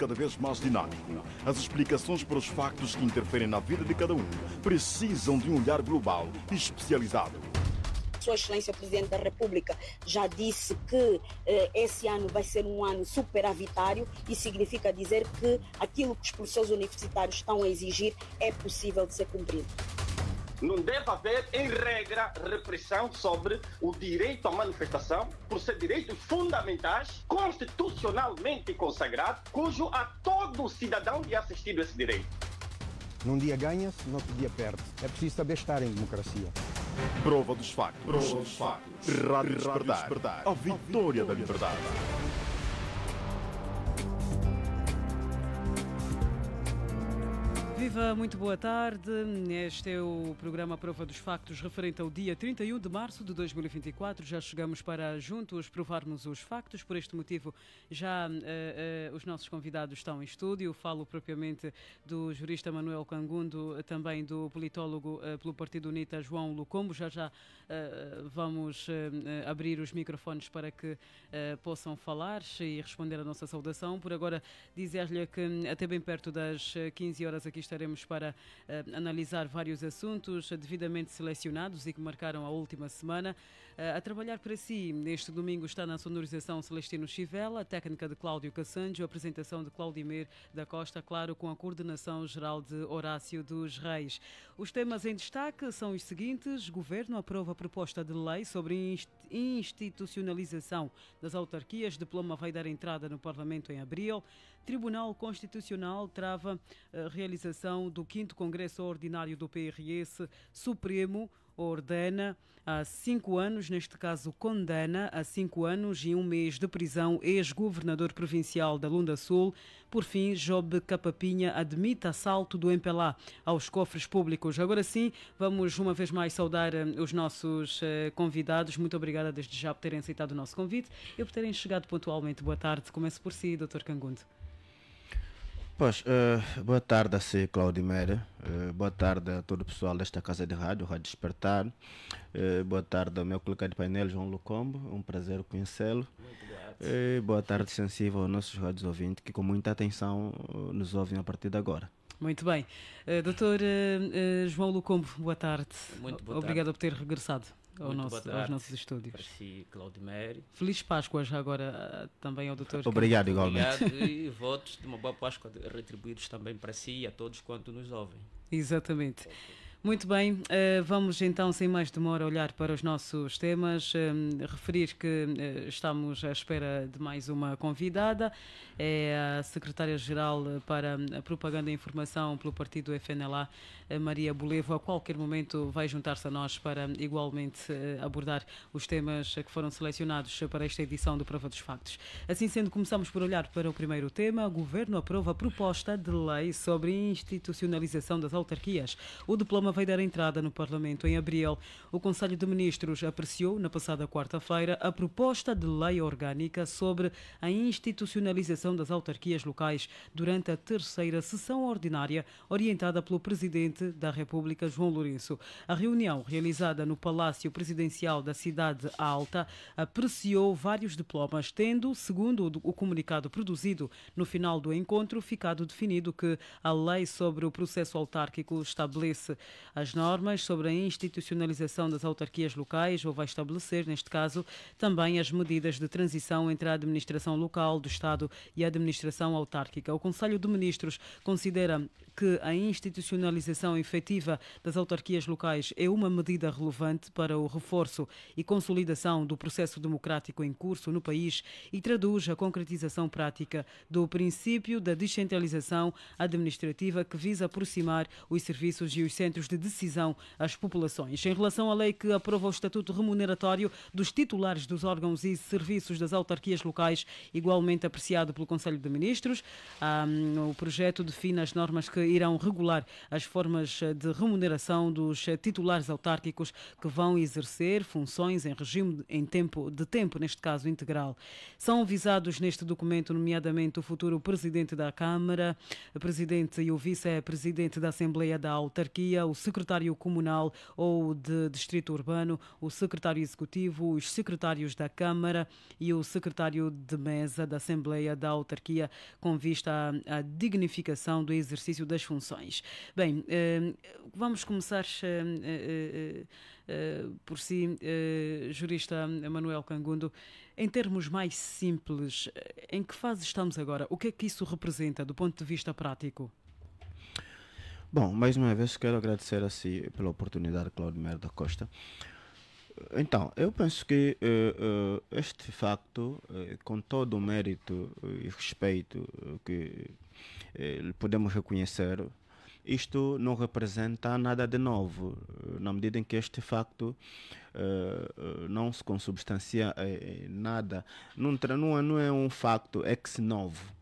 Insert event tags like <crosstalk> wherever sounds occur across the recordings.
cada vez mais dinâmico. As explicações para os factos que interferem na vida de cada um precisam de um olhar global e especializado. Sua Excelência Presidente da República já disse que eh, esse ano vai ser um ano superavitário e significa dizer que aquilo que os professores universitários estão a exigir é possível de ser cumprido. Não deve haver, em regra, repressão sobre o direito à manifestação, por ser direitos fundamentais, constitucionalmente consagrado, cujo a todo cidadão é assistido esse direito. Num dia ganha-se, no outro dia perde. É preciso saber estar em democracia. Prova dos factos. Prova dos factos. Rádio, Rádio Despertar. A vitória da liberdade. Viva, muito boa tarde. Este é o programa Prova dos Factos referente ao dia 31 de março de 2024. Já chegamos para juntos provarmos os factos. Por este motivo, já uh, uh, os nossos convidados estão em estúdio. Falo propriamente do jurista Manuel Cangundo, também do politólogo uh, pelo Partido Unita, João Lucombo. Já já ah, vamos ah, abrir os microfones para que ah, possam falar e responder à nossa saudação. Por agora, dizer-lhe que até bem perto das 15 horas aqui estaremos para analisar vários assuntos devidamente selecionados e que marcaram a última semana. Eh, a trabalhar para si, neste domingo está na sonorização Celestino Chivela, técnica de Cláudio a apresentação de Claudimir da Costa, claro, com a coordenação geral de Horácio dos Reis. Os temas em destaque são os seguintes: Governo aprova proposta de lei sobre institucionalização das autarquias, diploma vai dar entrada no Parlamento em abril, Tribunal Constitucional trava a eh, realização do 5 Congresso Ordinário do PRS, Supremo ordena a cinco anos, neste caso condena a cinco anos e um mês de prisão ex-governador provincial da Lunda Sul. Por fim, Job Capapinha admite assalto do MPLA aos cofres públicos. Agora sim, vamos uma vez mais saudar eh, os nossos eh, convidados. Muito obrigada desde já por terem aceitado o nosso convite e por terem chegado pontualmente. Boa tarde. Começo por si, Dr. Cangundo. Pois, uh, boa tarde a si, Cláudio Mera, Uh, eh, boa tarde a todo o pessoal desta casa de rádio, Rádio Despertar. Uh, boa tarde ao meu colega de painel, João Lucombo. É um prazer conhecê-lo. Uh, boa tarde, sensível aos nossos rádios ouvintes que, com muita atenção, nos ouvem a partir de agora. Muito bem. Uh, doutor João Lucombo, boa tarde. Muito boa tarde. Obrigado por ter regressado ao nosso, aos nossos estúdios. Para si, Claudimere. Feliz Páscoa já agora ah, também ao doutor. Obrigado, que... igualmente. Obrigado e <laughs> votos de uma boa Páscoa retribuídos também para si e a todos quanto nos ouvem. Exatamente. Muito bem, eh, vamos então, sem mais demora, olhar para os nossos temas. Eh, referir que eh, estamos à espera de mais uma convidada, é a secretária-geral para a Propaganda e Informação pelo partido FNLA, Maria Bolevo. A qualquer momento vai juntar-se a nós para igualmente abordar os temas que foram selecionados para esta edição do Prova dos Factos. Assim sendo, começamos por olhar para o primeiro tema. O Governo aprova a proposta de lei sobre institucionalização das autarquias. O diploma programa vai dar entrada no Parlamento em abril. O Conselho de Ministros apreciou, na passada quarta-feira, a proposta de lei orgânica sobre a institucionalização das autarquias locais durante a terceira sessão ordinária, orientada pelo Presidente da República, João Lourenço. A reunião, realizada no Palácio Presidencial da Cidade Alta, apreciou vários diplomas, tendo, segundo o comunicado produzido no final do encontro, ficado definido que a lei sobre o processo autárquico estabelece as normas sobre a institucionalização das autarquias locais ou vai estabelecer, neste caso, também as medidas de transição entre a administração local do Estado e a administração autárquica. O Conselho de Ministros considera que a institucionalização efetiva das autarquias locais é uma medida relevante para o reforço e consolidação do processo democrático em curso no país e traduz a concretização prática do princípio da descentralização administrativa que visa aproximar os serviços e os centros de decisão às populações. Em relação à lei que aprova o estatuto remuneratório dos titulares dos órgãos e serviços das autarquias locais, igualmente apreciado pelo Conselho de Ministros, hum, o projeto define as normas que irão regular as formas de remuneração dos titulares autárquicos que vão exercer funções em regime em tempo de tempo, neste caso integral. São visados neste documento, nomeadamente o futuro presidente da Câmara, presidente e o vice-presidente da Assembleia da Autarquia, o secretário comunal ou de distrito urbano, o secretário executivo, os secretários da Câmara e o secretário de mesa da Assembleia da Autarquia, com vista à, dignificação do exercício das funções. Bem, eh, vamos começar eh, eh, por si, jurista Manuel Cangundo, em termos mais simples, em que fase estamos agora? O que é que isso representa do ponto de vista prático? Bom, mais uma vez quero agradecer a si pela oportunidade, Claudio Merda da Costa. Então, eu penso que uh, uh, este facto, uh, com todo o mérito e respeito que podemos reconhecer, isto não representa nada de novo, na medida em que este facto não se consubstancia em nada, não, é, não é um facto ex-novo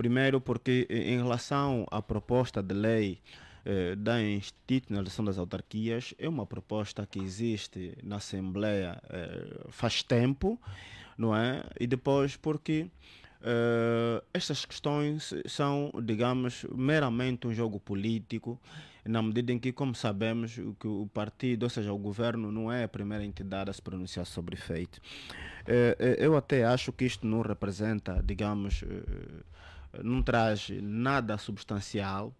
Primeiro, porque em relação à proposta de lei eh, da institucionalização das autarquias, é uma proposta que existe na Assembleia eh, faz tempo, não é? E depois, porque eh, estas questões são, digamos, meramente um jogo político, na medida em que, como sabemos, que o partido, ou seja, o governo, não é a primeira entidade a se pronunciar sobre feito. Eh, eh, eu até acho que isto não representa, digamos, não traz nada substancial.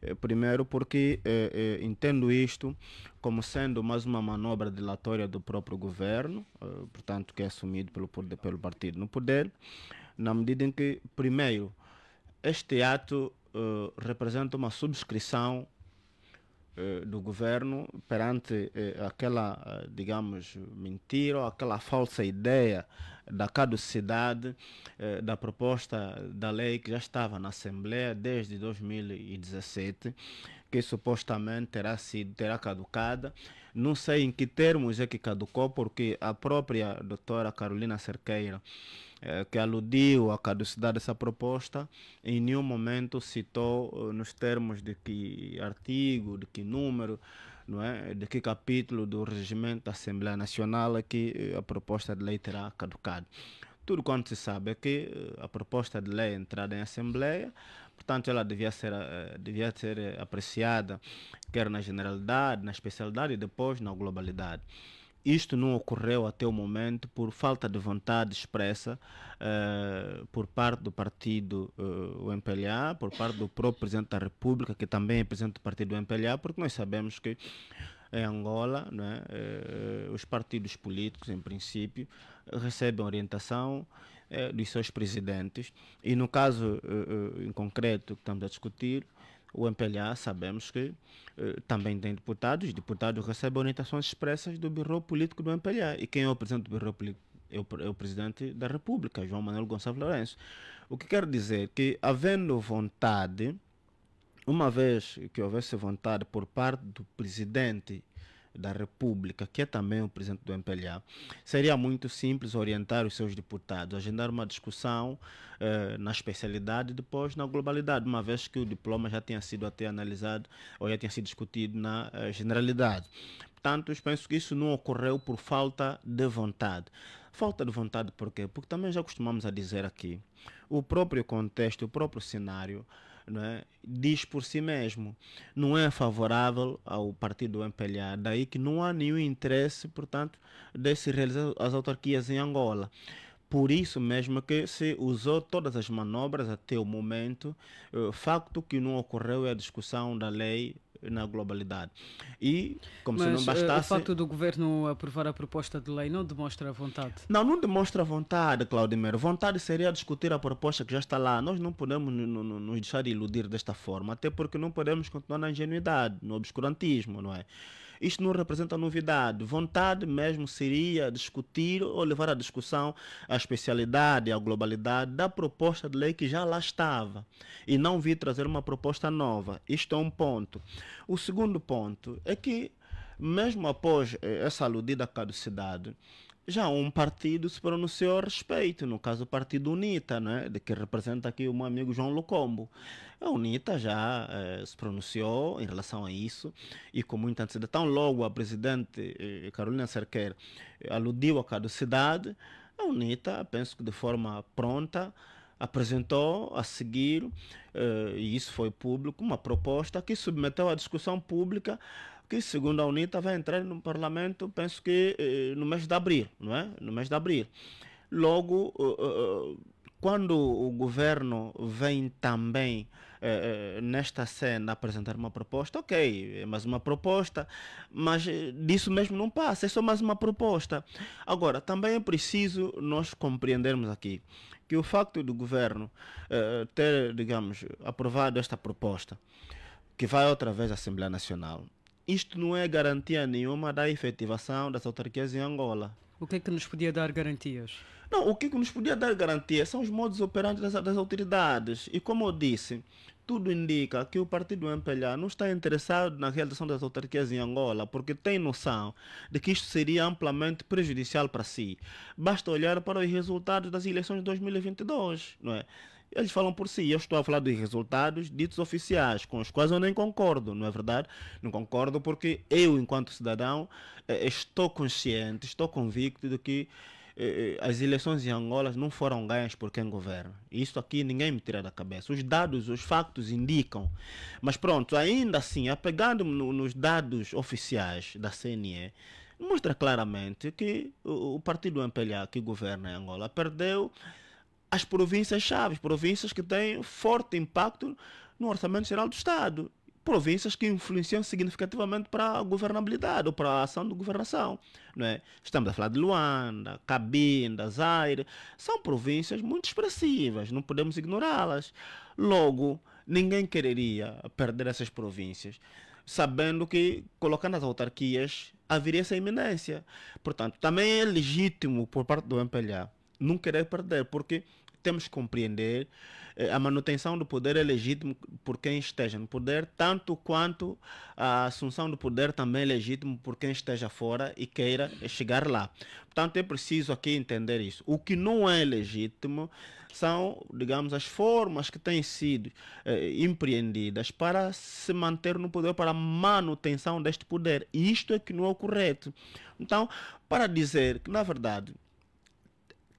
Eh, primeiro, porque eh, eh, entendo isto como sendo mais uma manobra dilatória do próprio governo, eh, portanto, que é assumido pelo, pelo partido no poder, na medida em que, primeiro, este ato eh, representa uma subscrição eh, do governo perante aquela, digamos, mentira ou aquela falsa ideia da caducidade eh, da proposta da lei que já estava na Assembleia desde 2017, que supostamente terá, sido, terá caducada. Não sei em que termos é que caducou, porque a própria doutora Carolina Cerqueira, eh, que aludiu à caducidade dessa proposta, em nenhum momento citou eh, nos termos de que artigo, de que número, não é? de que capítulo do regimento da Assembleia Nacional é que eh, a proposta de lei terá caducado. Tudo quanto se sabe é que eh, a proposta de lei é entrada em Assembleia, portanto ela devia ser, eh, devia ser apreciada quer na generalidade, na especialidade e depois na globalidade. Isto não ocorreu até o momento por falta de vontade expressa uh, por parte do partido uh, eh, MPLA, por parte do próprio Presidente da República, que também é Presidente do partido MPLA, porque nós sabemos que em Angola, né, os partidos políticos, em princípio, recebem orientação dos seus presidentes. E no caso em concreto que estamos a discutir, o MPLA, sabemos que eh, também tem deputados, os deputados recebem orientações expressas do Biro Político do MPLA. E quem é o presidente do Biro Político? É o, é o presidente da República, João Manuel Gonçalves Lourenço. O que quer dizer que, havendo vontade, uma vez que houvesse vontade por parte do presidente da República, que é também o presidente do MPLA, seria muito simples orientar os seus deputados, agendar uma discussão eh, na especialidade e depois na globalidade, uma vez que o diploma já tenha sido até analisado ou já tenha sido discutido na eh, generalidade. Portanto, eu penso que isso não ocorreu por falta de vontade. Falta de vontade por quê? Porque também já costumamos a dizer aqui, o próprio contexto, o próprio cenário, é? diz por si mesmo, não é favorável ao partido MPLA, daí que não há nenhum interesse, portanto, de se realizar as autarquias em Angola. Por isso mesmo que se usou todas as manobras até o momento, o eh, facto que não ocorreu é a discussão da lei na globalidade. E, como Mas, se não eh, bastasse. O facto do governo aprovar a proposta de lei não demonstra vontade? Não, não demonstra vontade, Claudimiro. Vontade seria discutir a proposta que já está lá. Nós não podemos nos deixar iludir desta forma, até porque não podemos continuar na ingenuidade, no obscurantismo, não é? Isto não representa novidade. Vontade mesmo seria discutir ou levar à discussão a especialidade, a globalidade da proposta de lei que já lá estava e não vir trazer uma proposta nova. Isto é um ponto. O segundo ponto é que, mesmo após eh, essa aludida caducidade, já um partido se pronunciou a respeito, no caso o Partido UNITA, né, de que representa aqui o meu amigo João Locombo. A UNITA já eh, se pronunciou em relação a isso e com muita antecedência. Tão logo a presidente eh, Carolina Cerqueira eh, aludiu a caducidade, a UNITA, penso que de forma pronta, apresentou a seguir, eh, e isso foi público, uma proposta que submeteu à discussão pública que, segundo a UNITA, vai entrar no parlamento, penso que eh, no mês de abril, não é? No mês de abril. Logo, uh, uh, quando o governo vem também eh, nesta cena apresentar uma proposta, ok, é mais uma proposta, mas disso mesmo não passa, é só mais uma proposta. Agora, também é preciso nós compreendermos aqui que o facto do governo ter, digamos, aprovado esta proposta, que vai outra vez à Assembleia Nacional, isto não é garantia nenhuma da efetivação das autarquias em Angola. O que é que nos podia dar garantias? Não, o que, é que nos podia dar garantias são os modos operantes das, das, autoridades. E como eu disse, tudo indica que o partido MPLA não está interessado na realização das autarquias em Angola, porque tem noção de que isto seria amplamente prejudicial para si. Basta olhar para os resultados das eleições de 2022, não é? Eles falam por si. Eu estou a falar dos resultados ditos oficiais, com os quais eu nem concordo, não é verdade? Não concordo porque eu, enquanto cidadão, eh, estou consciente, estou convicto de que eh, eh, as eleições em Angola não foram ganhas por quem governa. Isso aqui ninguém me tira da cabeça. Os dados, os factos indicam. Mas pronto, ainda assim, apegando-me nos dados oficiais da CNE, mostra claramente que o, partido MPLA que governa em Angola perdeu as províncias chave províncias que têm forte impacto no orçamento geral do Estado, províncias que influenciam significativamente para a governabilidade ou para a ação de governação. Não é? Estamos a falar de Luanda, Cabinda, Zaire, são províncias muito expressivas, não podemos ignorá-las. Logo, ninguém quereria perder essas províncias, sabendo que colocando as autarquias haveria essa iminência. Portanto, também é legítimo por parte do MPLA não querer perder, porque temos que compreender eh, a manutenção do poder é legítimo por quem esteja no poder, tanto quanto a assunção do poder também é legítimo por quem esteja fora e queira chegar lá. Portanto, é preciso aqui entender isso. O que não é legítimo são, digamos, as formas que têm sido eh, empreendidas para se manter no poder, para a manutenção deste poder. E isto é que não é o correto. Então, para dizer que, na verdade,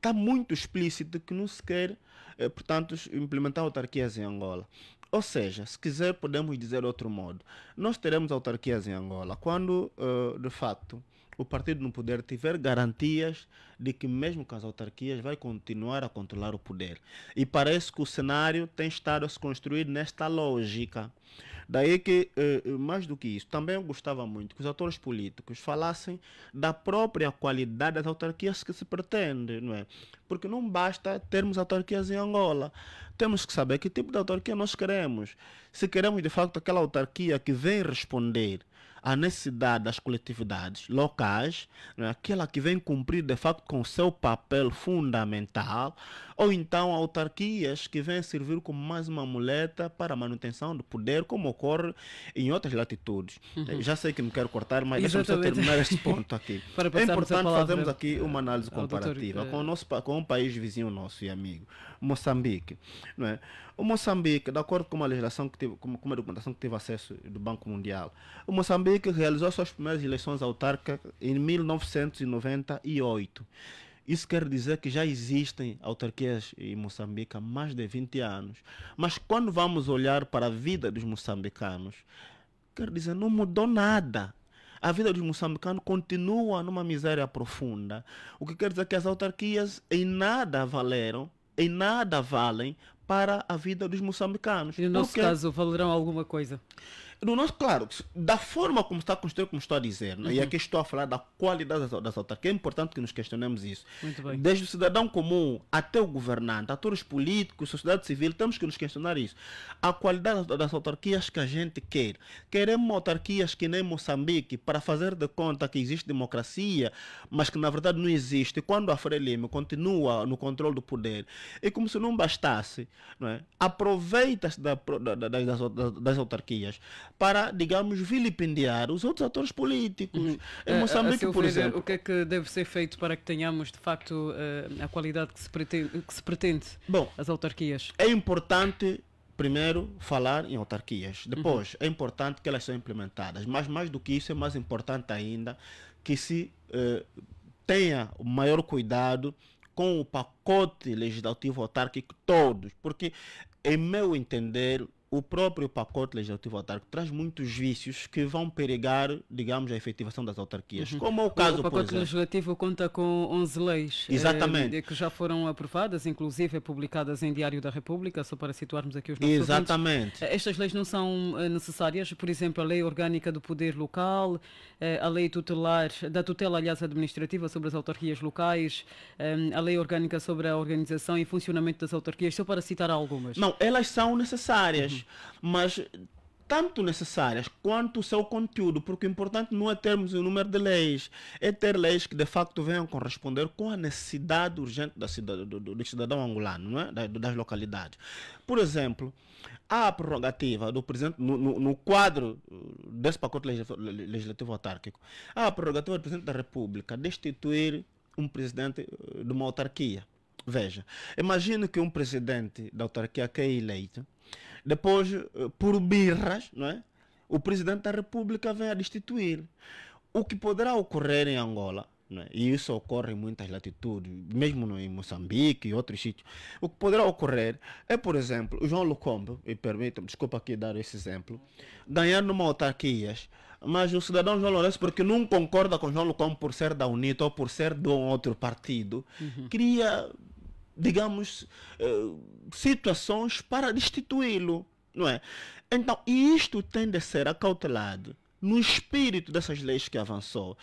está muito explícito que não se quer, eh, portanto, implementar autarquias em Angola. Ou seja, se quiser, podemos dizer de outro modo: nós teremos autarquias em Angola quando, eh, de facto, o partido no poder tiver garantias de que, mesmo com as autarquias, vai continuar a controlar o poder. E parece que o cenário tem estado a se construir nesta lógica. Daí é que, eh, eh, mais do que isso, também eu gostava muito que os atores políticos falassem da própria qualidade das autarquias que se pretende, não é? Porque não basta termos autarquias em Angola. Temos que saber que tipo de autarquia nós queremos. Se queremos, de facto, aquela autarquia que vem responder a necessidade das coletividades locais, né, aquela que vem cumprir de facto com seu papel fundamental, ou então autarquias que vêm servir como mais uma muleta para a manutenção do poder, como ocorre em outras latitudes. Uhum. Já sei que me quero cortar, mas deixa-me só terminar este ponto aqui. <laughs> é importante fazermos aqui uma análise comparativa eh, com, o nosso, com um país vizinho nosso e amigo. Moçambique. Não é? O Moçambique, de acordo com uma legislação que teve, com uma documentação que teve acesso do Banco Mundial, o Moçambique realizou suas primeiras eleições autárquicas em 1998. Isso quer dizer que já existem autarquias em Moçambique há mais de 20 anos. Mas quando vamos olhar para a vida dos moçambicanos, quer dizer, não mudou nada. A vida dos moçambicanos continua numa miséria profunda. O que quer dizer que as autarquias em nada valeram em nada valem para a vida dos moçambicanos. E no nosso Porque... caso, valerão alguma coisa? No nosso, claro, da forma como está construído, como estou a dizer, né? uhum. e aqui estou a falar da qualidade das autarquias é importante que nos questionemos isso. Desde o cidadão comum até o governante, atores políticos, sociedade civil, temos que nos questionar isso. A qualidade das autarquias que a gente quer. Queremos autarquias que nem Moçambique, para fazer de conta que existe democracia, mas que na verdade não existe, quando a Frelimo continua no controle do poder. E é como se não bastasse, não é? aproveita-se da, da, das, das autarquias para, digamos, vilipendiar os outros atores políticos. Uhum. Em é, é, Moçambique, por exemplo. O que é que deve ser feito para que tenhamos, de facto, eh, a qualidade que se pretende, que se pretende Bom, as autarquias? É importante primeiro falar em autarquias. Uhum. Depois, uhum. é importante que elas sejam implementadas. Mas mais do que isso, é mais importante ainda que se eh, tenha o maior cuidado com o pacote legislativo autárquico todos. Porque, em meu entender, o próprio pacote legislativo autárquico traz muitos vícios que vão perigar, digamos, a efetivação das autarquias. Uhum. Como é o caso, o pacote por legislativo conta com 11 leis. Eh, Exatamente. Eh, que já foram aprovadas, inclusive publicadas em Diário da República, só para situarmos aqui os nossos Exatamente. Ouvintes. Eh, estas leis não são eh, necessárias, por exemplo, a Lei Orgânica do Poder Local, a Lei Tutelar, da tutela, aliás, administrativa sobre as autarquias locais, a Lei Orgânica sobre a organização e funcionamento das autarquias, só para citar algumas. Não, elas são necessárias. Uhum mas tanto necessárias quanto o seu conteúdo, porque o importante não é termos o número de leis, é ter leis que de facto venham corresponder com a necessidade urgente da do, do, cidadão angolano, não é? Da, das localidades. Por exemplo, há a prerrogativa do presidente, no, no, no quadro uh, desse pacote legislativo autárquico, há a prerrogativa do presidente da República destituir um presidente uh, de uma autarquia. Veja, imagine que um presidente da autarquia que é eleito depois, eh, por birras, não é? o presidente da República vem a destituir. O que poderá ocorrer em Angola, é e isso ocorre em muitas latitudes, mesmo em Moçambique e outros sítios, o que poderá ocorrer é, por exemplo, o João Lucombo, e permita-me, desculpa aqui dar esse exemplo, ganhar numa autarquia, mas o cidadão João Lourenço, porque não concorda com João Lucombo por ser da UNITA ou por ser de um outro partido, uhum. cria digamos, eh, situações para destituí-lo, não é? Então, isto tem de ser acautelado no espírito dessas leis que avançou.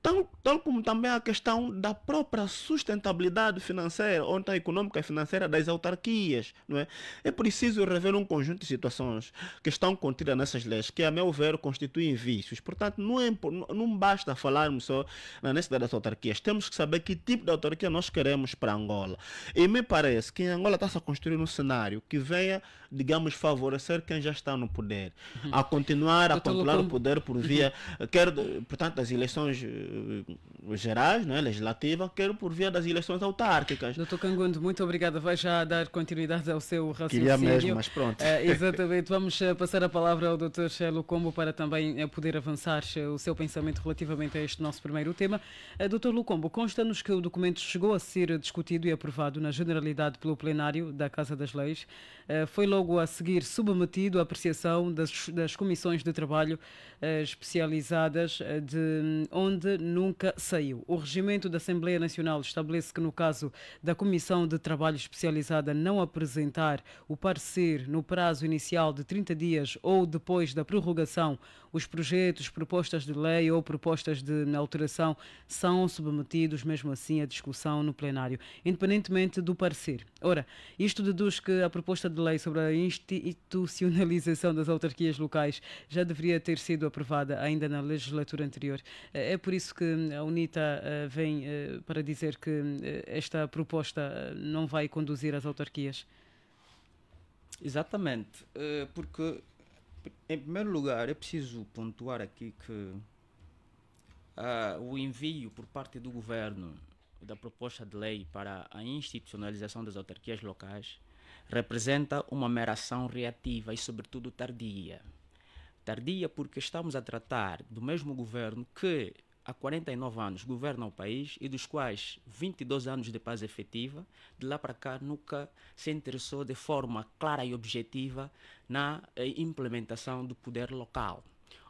Tal, tal como também a questão da própria sustentabilidade financeira, ou então econômica e financeira das autarquias. Não é? é preciso rever um conjunto de situações que estão contidas nessas leis, que, a meu ver, constituem vícios. Portanto, não, é, não basta falarmos só na necessidade das autarquias. Temos que saber que tipo de autarquia nós queremos para Angola. E me parece que em Angola está-se a construir um cenário que venha, digamos, favorecer quem já está no poder, uhum. a continuar a controlar o poder por uhum. via, quer, portanto, das eleições eh, eh, gerais, não é? legislativa, quer por via das eleições autárquicas. Doutor Cangundo, muito obrigada. Vai já dar continuidade ao seu raciocínio. Queria mesmo, mas pronto. É, exatamente. Vamos eh, passar a palavra ao doutor Lucombo para também poder avançar o seu pensamento relativamente a este nosso primeiro tema. Doutor Lucombo, consta-nos que o documento chegou a ser discutido e aprovado na generalidade pelo plenário da Casa das Leis. Foi logo a seguir submetido à apreciação das, das comissões de trabalho especializadas, de onde nunca saiu. O regimento da Assembleia Nacional estabelece que, no caso da Comissão de Trabalho Especializada não apresentar o parecer no prazo inicial de 30 dias ou depois da prorrogação, os projetos, propostas de lei ou propostas de alteração são submetidos mesmo assim à discussão no plenário, independentemente do parecer. Ora, isto deduz que a proposta de lei sobre a institucionalização das autarquias locais já deveria ter sido aprovada ainda na legislatura anterior. É por isso que a UNITA eh, vem eh, para dizer que eh, esta proposta não vai conduzir às autarquias. Exatamente, porque em primeiro lugar, é preciso pontuar aqui que uh, o envio por parte do governo da proposta de lei para a institucionalização das autarquias locais representa uma mera ação reativa e, sobretudo, tardia. Tardia porque estamos a tratar do mesmo governo que há 49 anos governa o país e dos quais 22 anos de paz efetiva, de lá para cá nunca se interessou de forma clara e objetiva na eh, implementação do poder local.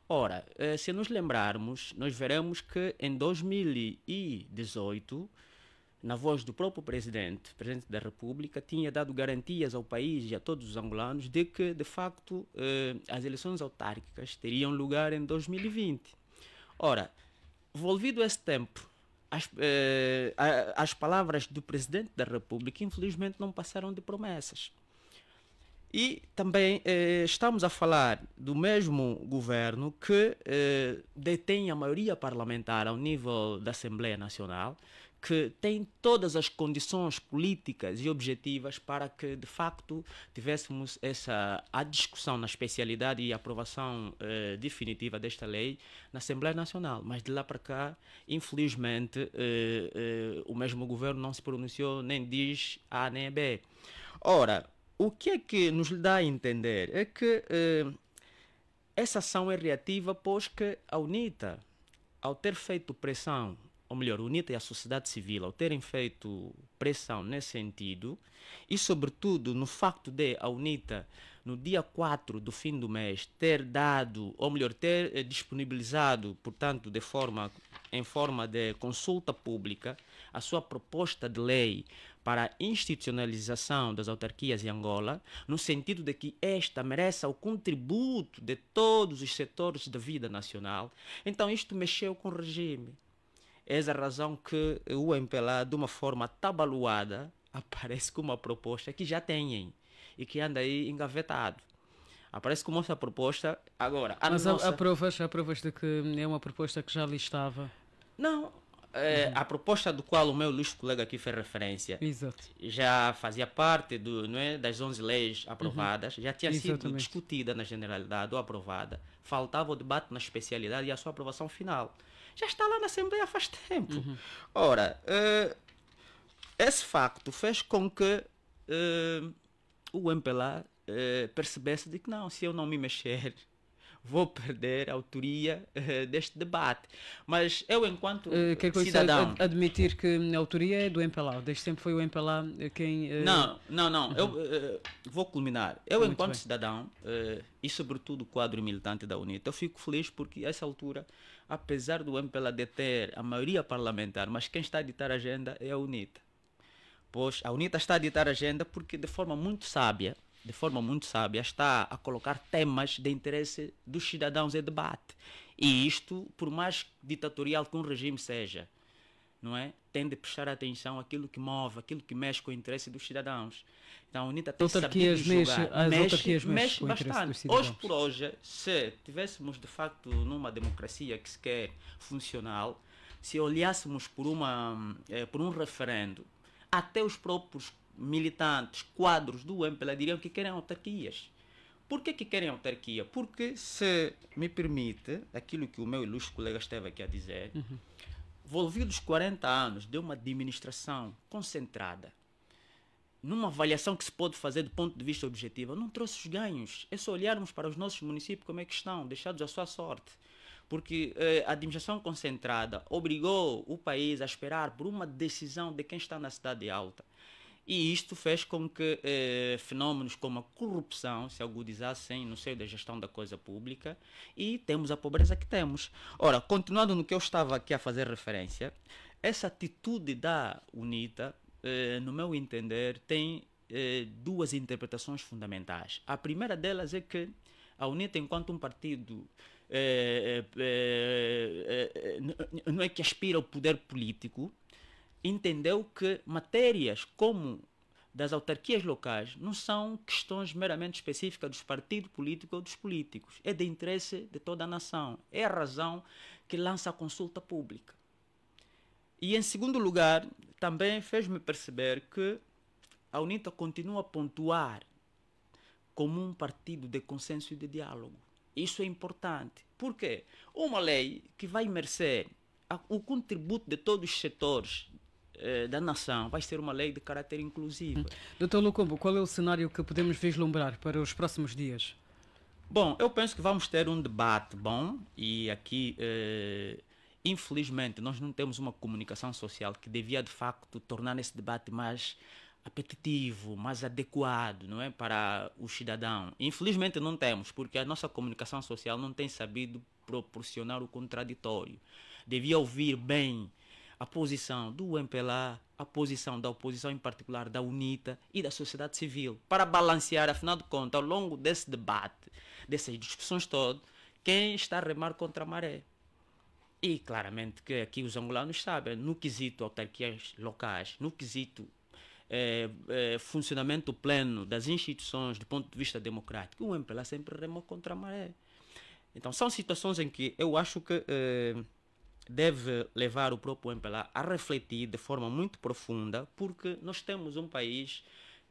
Ora, eh, se nos lembrarmos, nós veremos que em 2018, na voz do próprio presidente, presidente da República, tinha dado garantias ao país e a todos os angolanos de que, de facto, eh, as eleições autárquicas teriam lugar em 2020. Ora, Volvido esse tempo, as, eh, as palavras do presidente da República, infelizmente, não passaram de promessas. E também eh, estamos a falar do mesmo governo que eh, detém a maioria parlamentar ao nível da Assembleia Nacional, que tem todas as condições políticas e objetivas para que, de facto, tivéssemos essa a discussão na especialidade e aprovação eh, definitiva desta lei na Assembleia Nacional. Mas de lá para cá, infelizmente, eh, eh, o mesmo governo não se pronunciou nem diz A nem B. Ora, o que é que nos dá a entender é que essa ação é reativa, pois que a UNITA, ao ter feito pressão ou melhor, UNITA e a sociedade civil, ao terem feito pressão nesse sentido, e sobretudo no facto de a UNITA, no dia 4 do fim do mês, ter dado, ou melhor, ter eh, disponibilizado, portanto, de forma, em forma de consulta pública, a sua proposta de lei para a institucionalização das autarquias em Angola, no sentido de que esta mereça o contributo de todos os setores da vida nacional, então isto mexeu com o regime És a razão que o MPLA, de uma forma tabaluada, <laughs> aparece com uma proposta que já têm e que anda aí engavetado. Aparece com essa proposta agora. A Mas nossa... há provas, há provas de que é uma proposta que já listava. Não, é, a proposta do qual o meu luxo colega aqui fez referência Exato. já fazia parte do, não é, das 11 leis aprovadas, uhum. já tinha Exatamente. sido discutida na generalidade ou aprovada. Faltava o debate na especialidade e a sua aprovação final já está lá na Assembleia faz tempo. Uhum. Ora, uh, esse facto fez com que uh, o MPLA uh, eh, percebesse de que não, se eu não me mexer, <laughs> vou perder a autoria uh, deste debate. Mas eu, enquanto uh, quer cidadão... Ad admitir que a autoria é do MPLA, desde sempre foi o MPLA quem... Uh... Não, não, não, uhum. eu vou culminar. Eu, Muito enquanto bem. cidadão, e sobretudo quadro militante da UNITA, eu fico feliz porque a essa altura apesar do MPLAD ter a maioria parlamentar, mas quem está a ditar a agenda é a UNITA. Pois a UNITA está a ditar a agenda porque, de forma muito sábia, de forma muito sábia, está a colocar temas de interesse dos cidadãos em debate. E isto, por mais ditatorial que um regime seja, não é? Tem de prestar atenção àquilo que move, àquilo que mexe com o interesse dos cidadãos. Então a UNITA tem autarquias sabido mexe, Mexe, mexe, mexe bastante. Hoje por hoje, se tivéssemos de facto numa democracia que sequer funcional, se olhássemos por, uma, eh, por um referendo, até os próprios militantes, quadros do MPLA diriam que querem autarquias. Por que, que querem autarquia? Porque, se me permite, aquilo que o meu ilustre colega esteve aqui a dizer, uhum envolvidos 40 anos de uma administração concentrada, numa avaliação que se pode fazer do ponto de vista objetivo, não trouxe os ganhos. É só olharmos para os nossos municípios como é que estão, deixados à sua sorte. Porque eh, a administração concentrada obrigou o país a esperar por uma decisão de quem está na cidade alta. E isto fez com que eh, fenómenos como a corrupção se agudizassem no seio da gestão da coisa pública e temos a pobreza que temos. Ora, continuando no que eu estava aqui a fazer referência, essa atitude da UNITA, eh, no meu entender, tem eh, duas interpretações fundamentais. A primeira delas é que a UNITA, enquanto um partido, eh, eh, eh, eh não é que aspira ao poder político, entendeu que matérias como das autarquias locais não são questões meramente específicas dos partidos políticos ou dos políticos. É de interesse de toda a nação. É a razão que lança a consulta pública. E, em segundo lugar, também fez-me perceber que a UNITA continua a pontuar como um partido de consenso e de diálogo. Isso é importante. Por quê? Uma lei que vai merecer o contributo de todos os setores eh, da nação, vai ser uma lei de caráter inclusivo. Doutor Lucombo, qual é o cenário que podemos vislumbrar para os próximos dias? Bom, eu penso que vamos ter um debate bom e aqui, eh, infelizmente, nós não temos uma comunicação social que devia de facto tornar esse debate mais apetitivo, mais adequado, não é, para o cidadão. Infelizmente não temos, porque a nossa comunicação social não tem sabido proporcionar o contraditório. Devia ouvir bem a posição do MPLA, a posição da oposição, em particular da UNITA e da sociedade civil, para balancear, afinal de contas, ao longo desse debate, dessas discussões todas, quem está a remar contra a maré. E claramente que aqui os angolanos sabem, no quesito autarquias locais, no quesito é, é, funcionamento pleno das instituições do ponto de vista democrático, o MPLA sempre remou contra a maré. Então são situações em que eu acho que. É, deve levar o próprio MPLA a refletir de forma muito profunda, porque nós temos um país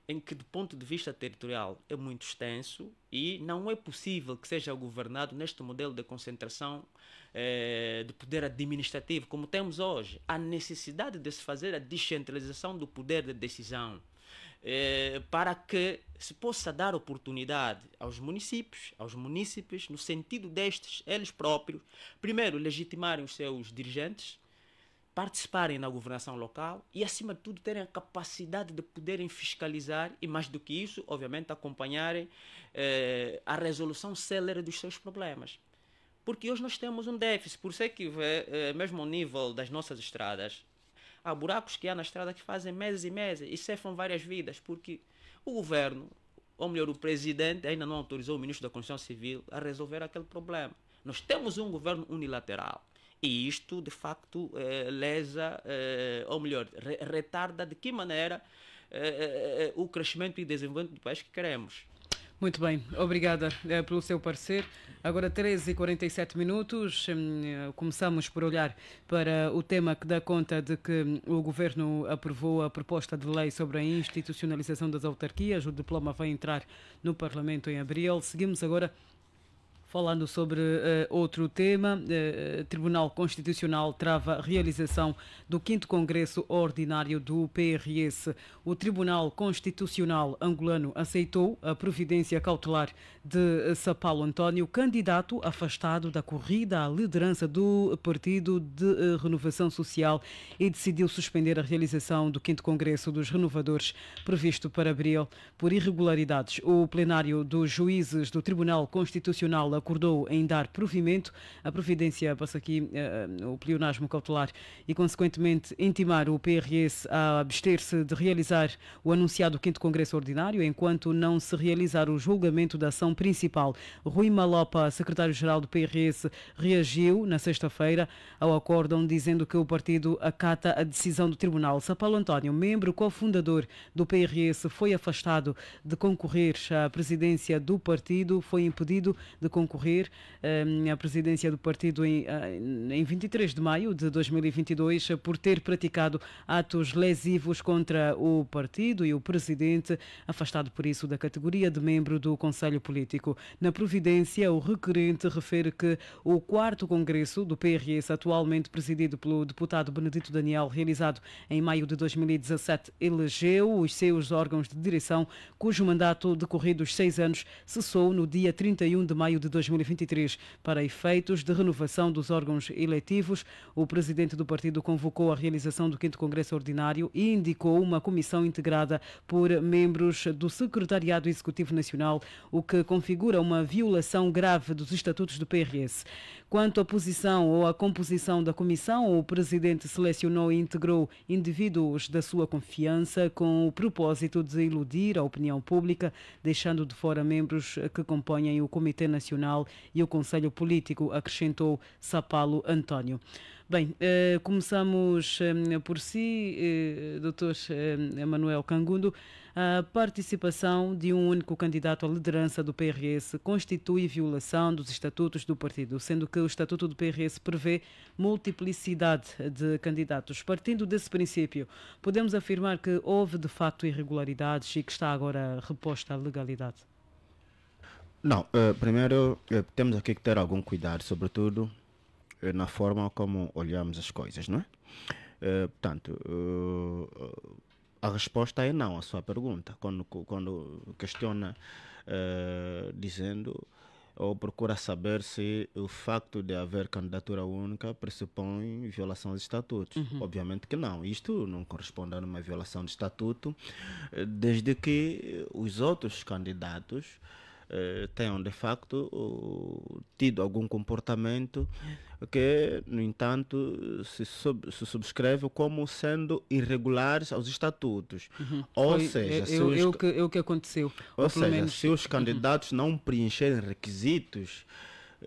em que, do ponto de vista territorial, é muito extenso e não é possível que seja governado neste modelo de concentração eh, de poder administrativo como temos hoje. Há necessidade de se fazer a descentralização do poder de decisão. Eh, para que se possa dar oportunidade aos municípios, aos munícipes, no sentido destes, eles próprios, primeiro, legitimarem os seus dirigentes, participarem na governação local e, acima de tudo, terem a capacidade de poderem fiscalizar e, mais do que isso, obviamente, acompanharem eh, a resolução célere dos seus problemas. Porque hoje nós temos um déficit, por isso é que, eh, mesmo ao nível das nossas estradas, Há buracos que há na estrada que fazem meses e meses e cefam várias vidas, porque o governo, ou melhor, o presidente, ainda não autorizou o ministro da Constituição Civil a resolver aquele problema. Nós temos um governo unilateral. E isto, de facto, eh, lesa, eh, ou melhor, re retarda de que maneira eh, o crescimento e desenvolvimento do país que queremos. Muito bem, obrigada eh, pelo seu parecer. Agora 13h47 minutos, hum, eh, começamos por olhar para o tema que dá conta de que hum, o Governo aprovou a proposta de lei sobre a institucionalização das autarquias. O diploma vai entrar no Parlamento em abril. Seguimos agora Falando sobre uh, outro tema, uh, Tribunal Constitucional trava a realização do 5 Congresso Ordinário do PRS. O Tribunal Constitucional angolano aceitou a providência cautelar de Sapalo António, candidato afastado da corrida à liderança do Partido de Renovação Social, e decidiu suspender a realização do 5 Congresso dos Renovadores, previsto para abril, por irregularidades. O plenário dos juízes do Tribunal Constitucional acordou em dar provimento. A providência passa aqui uh, o plionasmo cautelar e, consequentemente, intimar o PRS a abster-se de realizar o anunciado 5 Congresso Ordinário, enquanto não se realizar o julgamento da ação principal. Rui Malopa, secretário-geral do PRS, reagiu na sexta-feira ao acórdão dizendo que o partido acata a decisão do Tribunal. Sapalo António, membro cofundador do PRS, foi afastado de concorrer à presidência do partido, foi impedido de concorrer concorrer ehm, à presidência do partido em, 23 eh, de maio de 2022 por ter praticado atos lesivos contra o partido e o presidente, afastado por isso da categoria de membro do Conselho Político. Na providência, o requerente refere que o quarto congresso do PRS, atualmente presidido pelo deputado Benedito Daniel, realizado em maio de 2017, elegeu os seus órgãos de direção, cujo mandato decorrido os seis anos cessou no dia 31 de maio de 2017. 2023. Para efeitos de renovação dos órgãos eletivos, o presidente do partido convocou a realização do 5 Congresso Ordinário e indicou uma comissão integrada por membros do Secretariado Executivo Nacional, o que configura uma violação grave dos estatutos do PRS. Quanto à posição ou à composição da comissão, o presidente selecionou e integrou indivíduos da sua confiança com o propósito de iludir a opinião pública, deixando de fora membros que compõem o Comitê Nacional e o Conselho Político, acrescentou Sapalo António. Bem, uh, começamos uh, por si, uh, doutor Manuel Cangundo. A participação de um único candidato à liderança do PRS constitui violação dos estatutos do partido, sendo que o estatuto do PRS prevê multiplicidade de candidatos. Partindo desse princípio, podemos afirmar que houve de facto irregularidades e que está agora reposta a legalidade? Não, primeiro temos aqui que ter algum cuidado, sobretudo eh, na forma como olhamos as coisas, não é? Uh, portanto, uh, a resposta é não à sua pergunta. Quando, quando questiona uh, dizendo ou procura saber se o facto de haver candidatura única pressupõe violação de estatutos. Uhum. Obviamente que não. Isto não corresponde a uma violação de estatuto, desde que os outros candidatos eh, tenham de facto tido algum comportamento que, no entanto, se, sub, se subscreve como sendo irregulares aos estatutos. Uhum. Ou Foi, seja, é, se é os, é que, é que aconteceu. Ou, ou seja, menos... se os uhum. candidatos uhum. não preencherem requisitos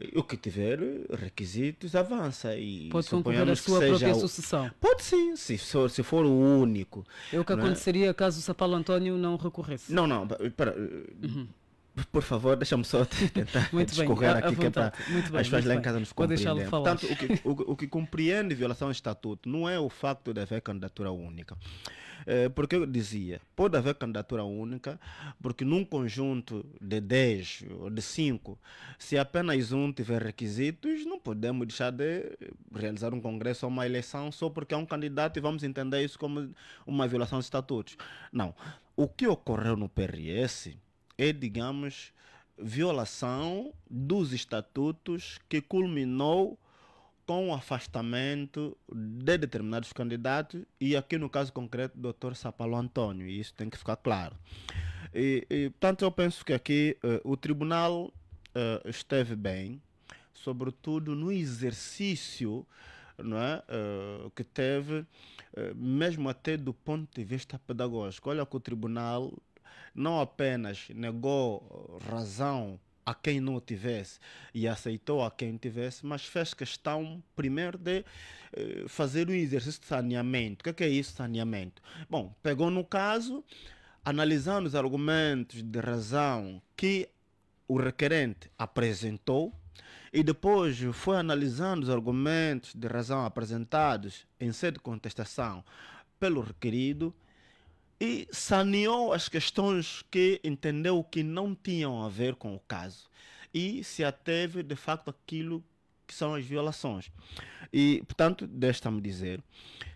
eh, o que tiver requisitos avança e pode concorrer à sua própria o... sucessão. Pode sim, se for, se for o único. É o que aconteceria é? caso o Sapalo António não recorresse. Não, não, para, eh, uhum. Por favor, deixa-me só <laughs> tentar muito discorrer bem, aqui, que é para as pessoas lá em casa nos compreendem. Portanto, o que, <laughs> o, o que compreende violação de estatuto não é o facto de haver candidatura única. É, porque eu dizia, pode haver candidatura única, porque num conjunto de 10 ou de 5, se apenas um tiver requisitos, não podemos deixar de realizar um congresso ou uma eleição só porque é um candidato e vamos entender isso como uma violação de estatutos. Não. O que ocorreu no PRS é, digamos, violação dos estatutos que culminou com o afastamento de determinados candidatos e aqui no caso concreto do Dr. Sapalo Antônio, e isso tem que ficar claro. E, e portanto, eu penso que aqui uh, o tribunal uh, esteve bem, sobretudo no exercício não é, uh, que teve, mesmo até do ponto de vista pedagógico. Olha que o tribunal não apenas negou eh, razão a quem não tivesse e aceitou a quem tivesse, mas fez questão primeiro de eh, fazer um exercício de saneamento. O que é, que é isso, saneamento? Bom, pegou no caso, analisando os argumentos de razão que o requerente apresentou e depois foi analisando os argumentos de razão apresentados em sede de contestação pelo requerido e saneou as questões que entendeu que não tinham a ver com o caso e se ateve de facto aquilo que são as violações. E, portanto, desta-me dizer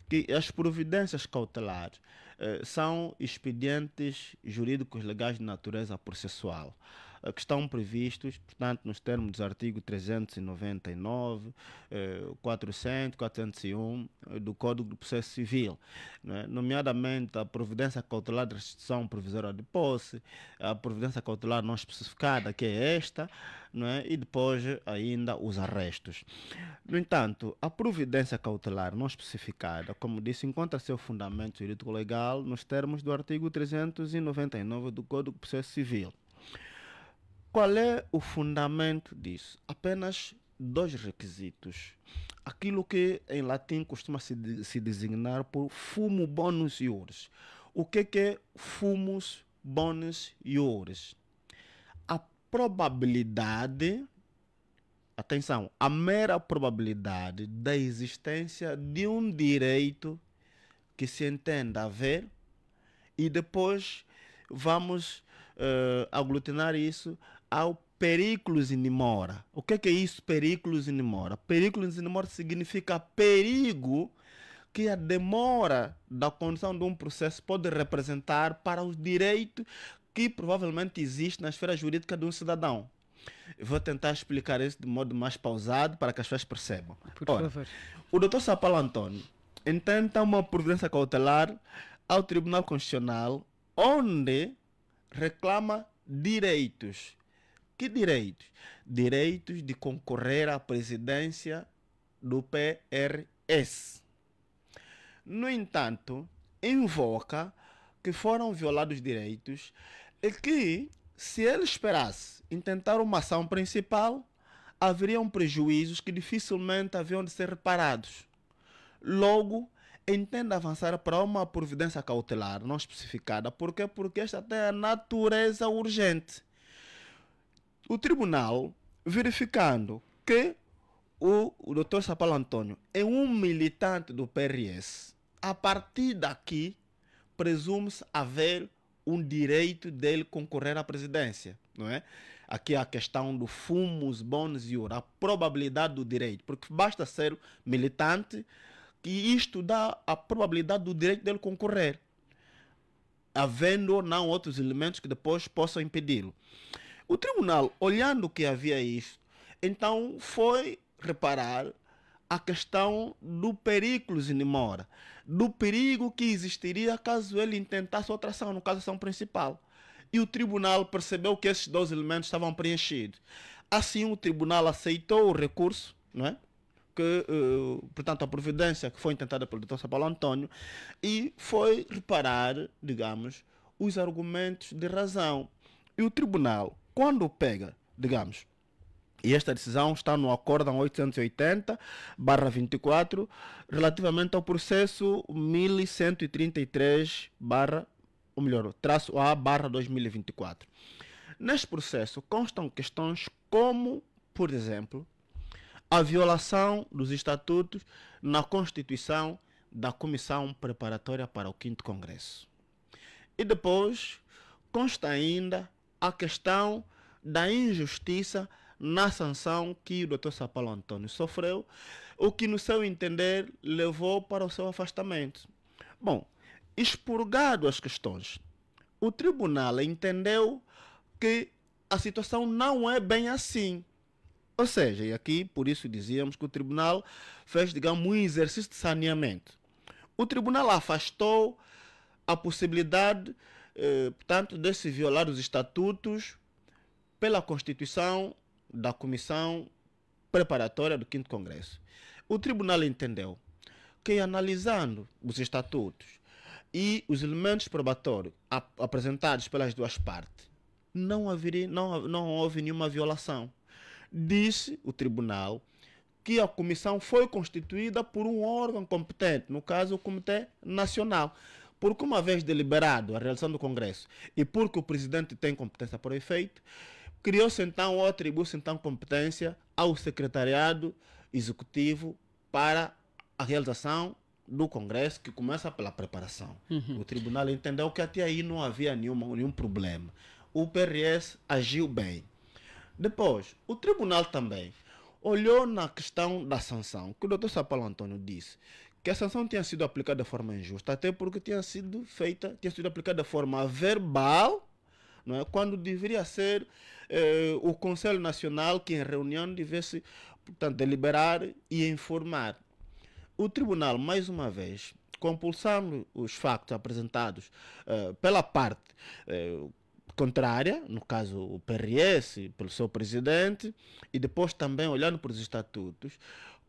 que as providências cautelares eh, são expedientes jurídicos legais de natureza processual. Eh, que estão previstos, portanto, nos termos dos artigos 399, 400, 401 do Código de Processo Civil, né? nomeadamente a providência cautelar de restituição provisória de posse, a providência cautelar não especificada, que é esta, né? e depois ainda os arrestos. No entanto, a providência cautelar não especificada, como disse, encontra seu fundamento jurídico legal nos termos do artigo 399 do Código de Processo Civil. Qual é o fundamento disso? Apenas dois requisitos. Aquilo que em latim costuma se, de, se designar por fumo bonus iures". O que, que é fumus bonus iures"? A probabilidade, atenção, a mera probabilidade da existência de um direito que se entenda haver e depois vamos uh, aglutinar isso ao Pericles inimora. O que é, isso, Periculos inimora? Periculos inimora significa perigo que a demora da condução de um processo pode representar para os direitos que provavelmente existe na esfera jurídica de um cidadão. Eu vou tentar explicar isso de modo mais pausado para que as pessoas percebam. Por Ora, favor. O doutor Sapalo Antônio intenta uma providência cautelar ao Tribunal Constitucional, onde reclama direitos que direitos? Direitos de concorrer à presidência do PRS. No entanto, invoca que foram violados direitos e que, se ele esperasse intentar uma ação principal, haveriam prejuízos que dificilmente haviam de ser reparados. Logo, entende avançar para uma providência cautelar não especificada. Por quê? Porque esta tem a natureza urgente o tribunal verificando que o, o doutor Sapalo Antônio é um militante do PRS. A partir daqui, presume-se haver um direito dele concorrer à presidência, não é? Aqui é a questão do fumus e ouro, a probabilidade do direito, porque basta ser militante e isto dá a probabilidade do direito dele concorrer, havendo ou não outros elementos que depois possam impedi-lo. O tribunal, olhando que havia isso, então foi reparar a questão do periculus in do perigo que existiria caso ele intentasse outra ação, no caso ação principal. E o tribunal percebeu que esses dois elementos estavam preenchidos. Assim, o tribunal aceitou o recurso, não é? que, uh, portanto, a providência que foi intentada pelo Dr. Paulo Antônio e foi reparar, digamos, os argumentos de razão. E o tribunal quando pega, digamos, e esta decisão está no Acórdão 880-24, relativamente ao processo 1133 barra, ou melhor, traço A barra 2024. Neste processo constam questões como, por exemplo, a violação dos estatutos na constituição da comissão preparatória para o 5 Congresso. E depois consta ainda a questão da injustiça na sanção que o Dr. Sapalo Antônio sofreu, o que, no seu entender, levou para o seu afastamento. Bom, expurgado as questões, o tribunal entendeu que a situação não é bem assim. Ou seja, e aqui por isso dizíamos que o tribunal fez, digamos, um exercício de saneamento. O tribunal afastou a possibilidade eh, portanto de se violar os estatutos pela constituição da comissão preparatória do 5 Congresso. O tribunal entendeu que, analisando os estatutos e os elementos probatórios ap apresentados pelas duas partes, não, haveria, não, não houve nenhuma violação. Disse o tribunal que a comissão foi constituída por um órgão competente, no caso, o Comitê Nacional. Porque, uma vez deliberado a realização do Congresso e porque o presidente tem competência para o efeito, criou-se então ou atribuiu se então competência ao secretariado executivo para a realização do Congresso, que começa pela preparação. Uhum. O tribunal entendeu que até aí não havia nenhum nenhum problema. O PRS agiu bem. Depois, o tribunal também olhou na questão da sanção, que o doutor Sapalo Antônio disse que a sanção tenha sido aplicada de forma injusta, até porque tinha sido feita, tinha sido aplicada de forma verbal, não é? quando deveria ser eh, o Conselho Nacional que em reunião devesse, portanto, deliberar e informar. O Tribunal, mais uma vez, compulsando os factos apresentados eh, pela parte eh, contrária, no caso o PRS, pelo seu presidente, e depois também olhando para os estatutos,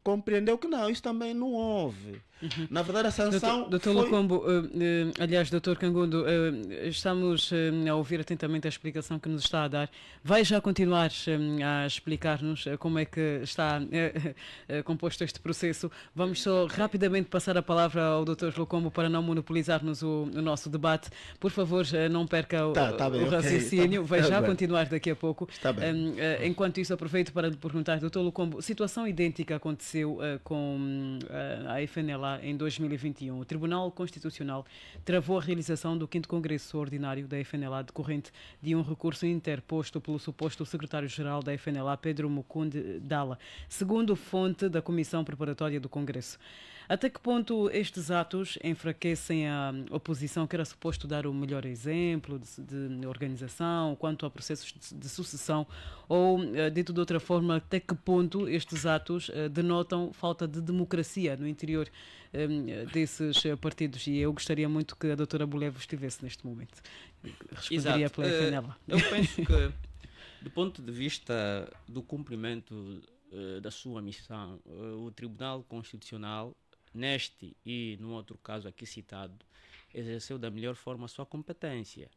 compreendeu que não, isso também não houve. Uhum. Na verdade, a sanção. Doutor, doutor foi... Locombo, uh, eh, uh, eh, aliás, doutor Cangundo, uh, estamos a ouvir atentamente a explicação que nos está a dar. Vai já continuar a explicar-nos como é que está <laughs> composto este processo. Vamos só rapidamente passar a palavra ao doutor Locombo para não monopolizarmos o, o nosso debate. Por favor, não perca o, tá, tá bem, o raciocínio. Okay, tá, Vai já bem. continuar daqui a pouco. Hum, enquanto isso, aproveito para lhe perguntar, doutor Locombo, situação idêntica aconteceu com a FNL em 2021. O Tribunal Constitucional travou a realização do 5 Congresso Ordinário da FNLA decorrente de um recurso interposto pelo suposto secretário-geral da FNLA, Pedro Mukunde Dala, segundo fonte da Comissão Preparatória do Congresso. Até que ponto estes atos enfraquecem a hum, oposição, que era suposto dar o melhor exemplo de, de organização, quanto a processos de, de sucessão, ou, hum, eh, dito de outra forma, até que ponto estes atos eh, denotam falta de democracia no interior hum, eh, desses partidos? E eu gostaria muito que a doutora Bulevo estivesse neste momento. Responderia pela uh, Eu <laughs> penso que, do ponto de vista do cumprimento da sua missão. O Tribunal Constitucional neste e no outro caso aqui citado, exerceu da melhor forma a sua competência,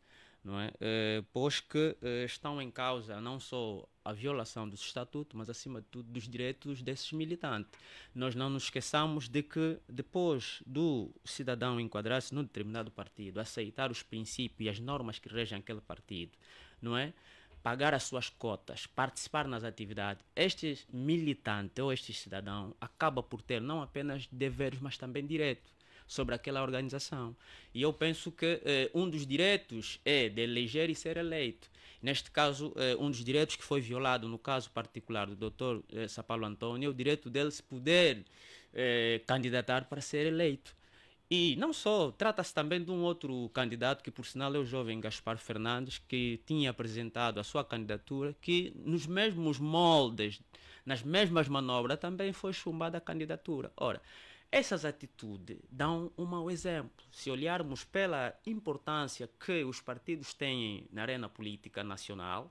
não é? Eh, pois que eh, estão em causa não só a violação dos estatutos, mas acima de tudo dos direitos desses militantes. Nós não nos esqueçamos de que depois do cidadão enquadrar-se num determinado partido, aceitar os princípios e as normas que regem aquele partido, não é? pagar as suas cotas, participar nas atividades, este militante ou este cidadão acaba por ter não apenas deveres, mas também direitos sobre aquela organização. E eu penso que eh, um dos direitos é de eleger e ser eleito. Neste caso, eh, um dos direitos que foi violado, no caso particular do doutor eh, Sapalo Antônio, é o direito dele se poder eh, candidatar para ser eleito. E não só, trata-se também de um outro candidato, que por sinal é o jovem Gaspar Fernandes, que tinha apresentado a sua candidatura, que nos mesmos moldes, nas mesmas manobras, também foi chumbada a candidatura. Ora, essas atitudes dão um mau exemplo. Se olharmos pela importância que os partidos têm na arena política nacional,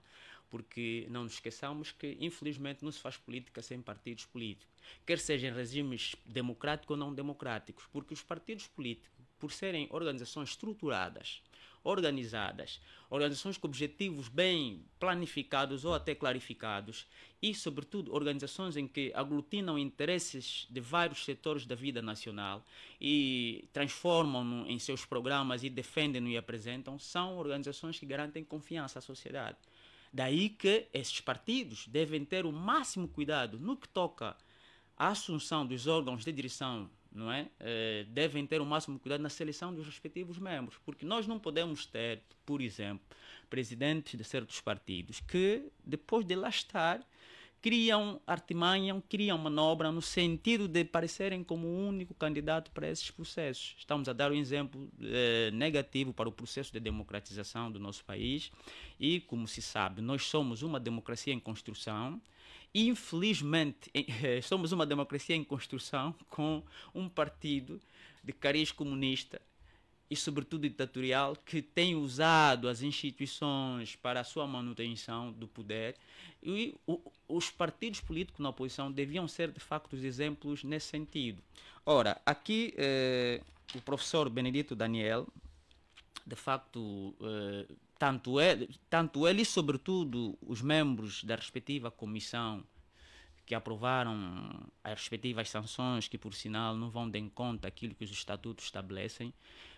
porque não nos esqueçamos que, infelizmente, não se faz política sem partidos políticos, quer sejam regimes democráticos ou não democráticos, porque os partidos políticos, por serem organizações estruturadas, organizadas, organizações com objetivos bem planificados ou até clarificados, e, sobretudo, organizações em que aglutinam interesses de vários setores da vida nacional e transformam-no em seus programas e defendem-no e apresentam, são organizações que garantem confiança à sociedade. Daí que esses partidos devem ter o máximo cuidado no que toca à assunção dos órgãos de direção, não é? Eh, devem ter o máximo cuidado na seleção dos respectivos membros, porque nós não podemos ter, por exemplo, presidentes de certos partidos que, depois de lá estar, criam artimanha, criam manobra no sentido de parecerem como o único candidato para esses processos. Estamos a dar um exemplo eh, negativo para o processo de democratização do nosso país e, como se sabe, nós somos uma democracia em construção. Infelizmente, <laughs> somos uma democracia em construção com um partido de cariz comunista e, sobretudo, ditatorial, que tem usado as instituições para a sua manutenção do poder. E o, os partidos políticos na oposição deviam ser, de facto, os exemplos nesse sentido. Ora, aqui eh, o professor Benedito Daniel, de facto, eh, tanto, ele, é, tanto ele e, sobretudo, os membros da respectiva comissão que aprovaram as respectivas sanções, que por sinal não vão dar encontro conta aquilo que os estatutos estabelecem,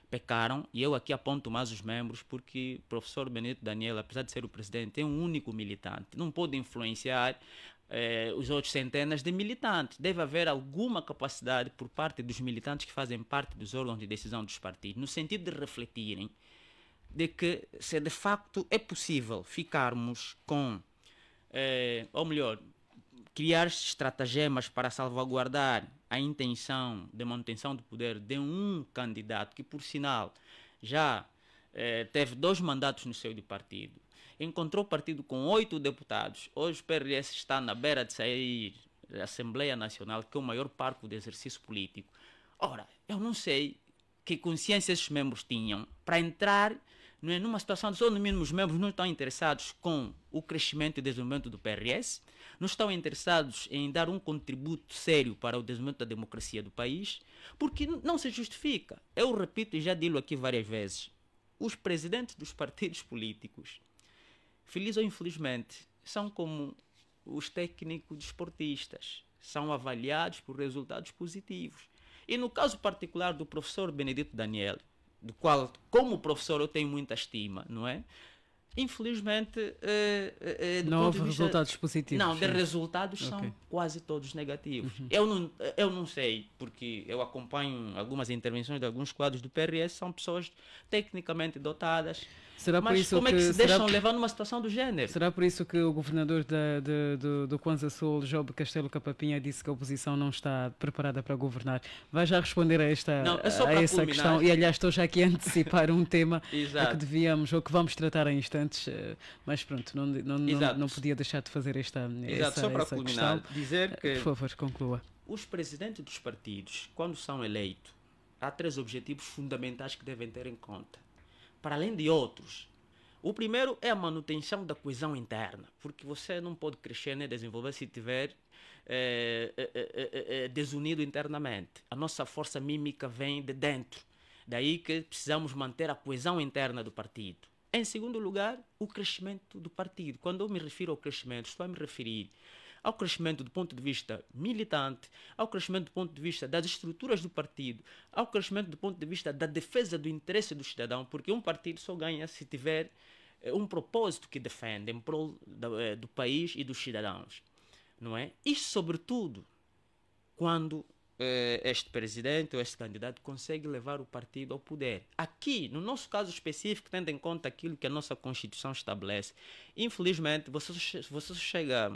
pecaram, e eu aqui aponto mais os membros, porque o professor Benito Daniel, apesar de ser o presidente, é um único militante, não pode influenciar eh, os outros centenas de militantes. Deve haver alguma capacidade por parte dos militantes que fazem parte dos órgãos de decisão dos partidos, no sentido de refletirem de que se de facto é possível ficarmos com, eh, ou melhor, criar estratagemas para salvaguardar a intenção de manutenção do poder de um candidato que, por sinal, já eh, teve dois mandatos no seu de partido, encontrou o partido com oito deputados, hoje o PRS está na beira de sair da Assembleia Nacional, que é o maior parco de exercício político. Ora, eu não sei que consciência esses membros tinham para entrar não é? numa situação de só no mínimo os membros não estão interessados com o crescimento e desenvolvimento do PRS, não estão interessados em dar um contributo sério para o desenvolvimento da democracia do país, porque não se justifica. Eu repito e já digo aqui várias vezes, os presidentes dos partidos políticos, feliz ou infelizmente, são como os técnicos desportistas, são avaliados por resultados positivos. E no caso particular do professor Benedito Daniel, do qual, como professor, eu tenho muita estima, não é? Infelizmente, uh, uh, não houve resultados positivos. Não, sim. de resultados okay. são quase todos negativos. Uhum. Eu, não, eu não sei, porque eu acompanho algumas intervenções de alguns quadros do PRS, são pessoas tecnicamente dotadas. Será mas por isso como que, é que se deixam por, levar numa situação do género? Será por isso que o governador da, de, do, do Sul, Job Castelo Capapinha, disse que a oposição não está preparada para governar? Vai já responder a esta não, é a essa culminar. questão. E aliás, estou já aqui a antecipar um tema que devíamos ou que vamos tratar em instante importantes, eh, mas pronto, não, não, não, não, podia deixar de fazer esta Exato, essa, só para culminar, questão. dizer eh, que... Por favor, conclua. Os presidentes dos partidos, quando são eleitos, há três objetivos fundamentais que devem ter em conta. Para além de outros, o primeiro é a manutenção da coesão interna, porque você não pode crescer nem desenvolver se estiver é, é, é, desunido internamente. A nossa força mímica vem de dentro. Daí que precisamos manter a coesão interna do partido. Em segundo lugar, o crescimento do partido. Quando eu me refiro ao crescimento, estou a me referir ao crescimento do ponto de vista militante, ao crescimento do ponto de vista das estruturas do partido, ao crescimento do ponto de vista da defesa do interesse do cidadão, porque um partido só ganha se tiver eh, um propósito que defende em prol eh, do país e dos cidadãos, não é? E sobretudo quando eh, este presidente ou este candidato consegue levar o partido ao poder. Aqui, no nosso caso específico, tendo em conta aquilo que a nossa Constituição estabelece, infelizmente, você, você chega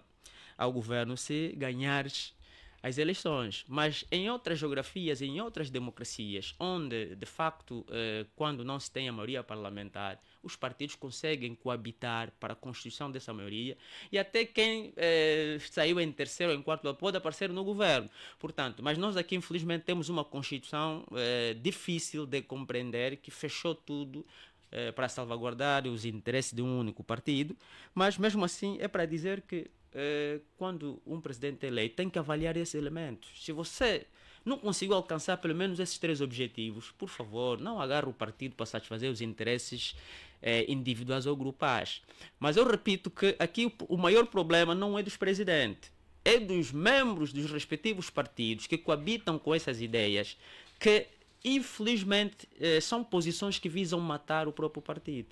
ao governo se ganhares as eleições. Mas em outras geografias, em outras democracias, onde, de facto, eh, quando não se tem a maioria parlamentar, os partidos conseguem coabitar para a constituição dessa maioria e até quem eh, saiu em terceiro ou em quarto pode aparecer no governo. Portanto, mas nós aqui infelizmente temos uma constituição eh, difícil de compreender que fechou tudo eh, para salvaguardar os interesses de um único partido, mas mesmo assim é para dizer que eh, quando um presidente é eleito tem que avaliar esses elementos. Se você não conseguiu alcançar pelo menos esses três objetivos, por favor, não agarre o partido para satisfazer os interesses é, individuais ou grupais. Mas eu repito que aqui o maior problema não é dos presidentes, é dos membros dos respectivos partidos que coabitam com essas ideias que, infelizmente, é, são posições que visam matar o próprio partido.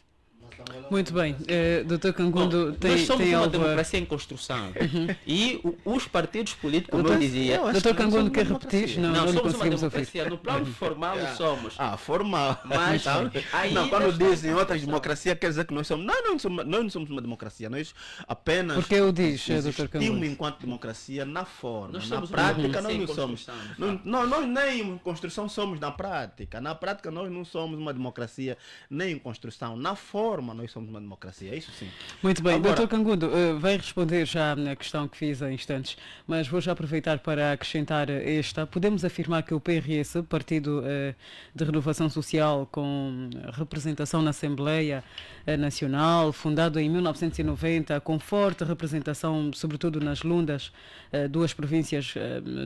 Muito bem, uh, doutor Cangundo Bom, tem, nós somos tem uma democracia em construção uhum. e os partidos políticos, como eu dizia... Eu doutor Cangundo quer repetir? Não, não, não somos uma democracia, ouvir. no plano uhum. formal ah. somos. Ah, formal. Mas então, não, quando dizem outras democracias, quer dizer que nós somos... Não, não somos, nós não somos uma democracia, nós apenas... Porque eu diz, eh, doutor Cangundo? enquanto democracia na forma, nós na prática não não somos. Não, não, nós nem em construção somos na prática. Na prática nós não somos uma democracia nem em construção. Na forma forma, nós somos uma democracia, é isso sim. Muito bem, Agora... doutor Cangundo, uh, eh, vai responder já na questão que fiz há instantes, mas vou já aproveitar para acrescentar esta. Podemos afirmar que o PRS, Partido uh, de Renovação Social com representação na Assembleia eh, Nacional, fundado em 1990, com forte representação, sobretudo nas Lundas, uh, duas províncias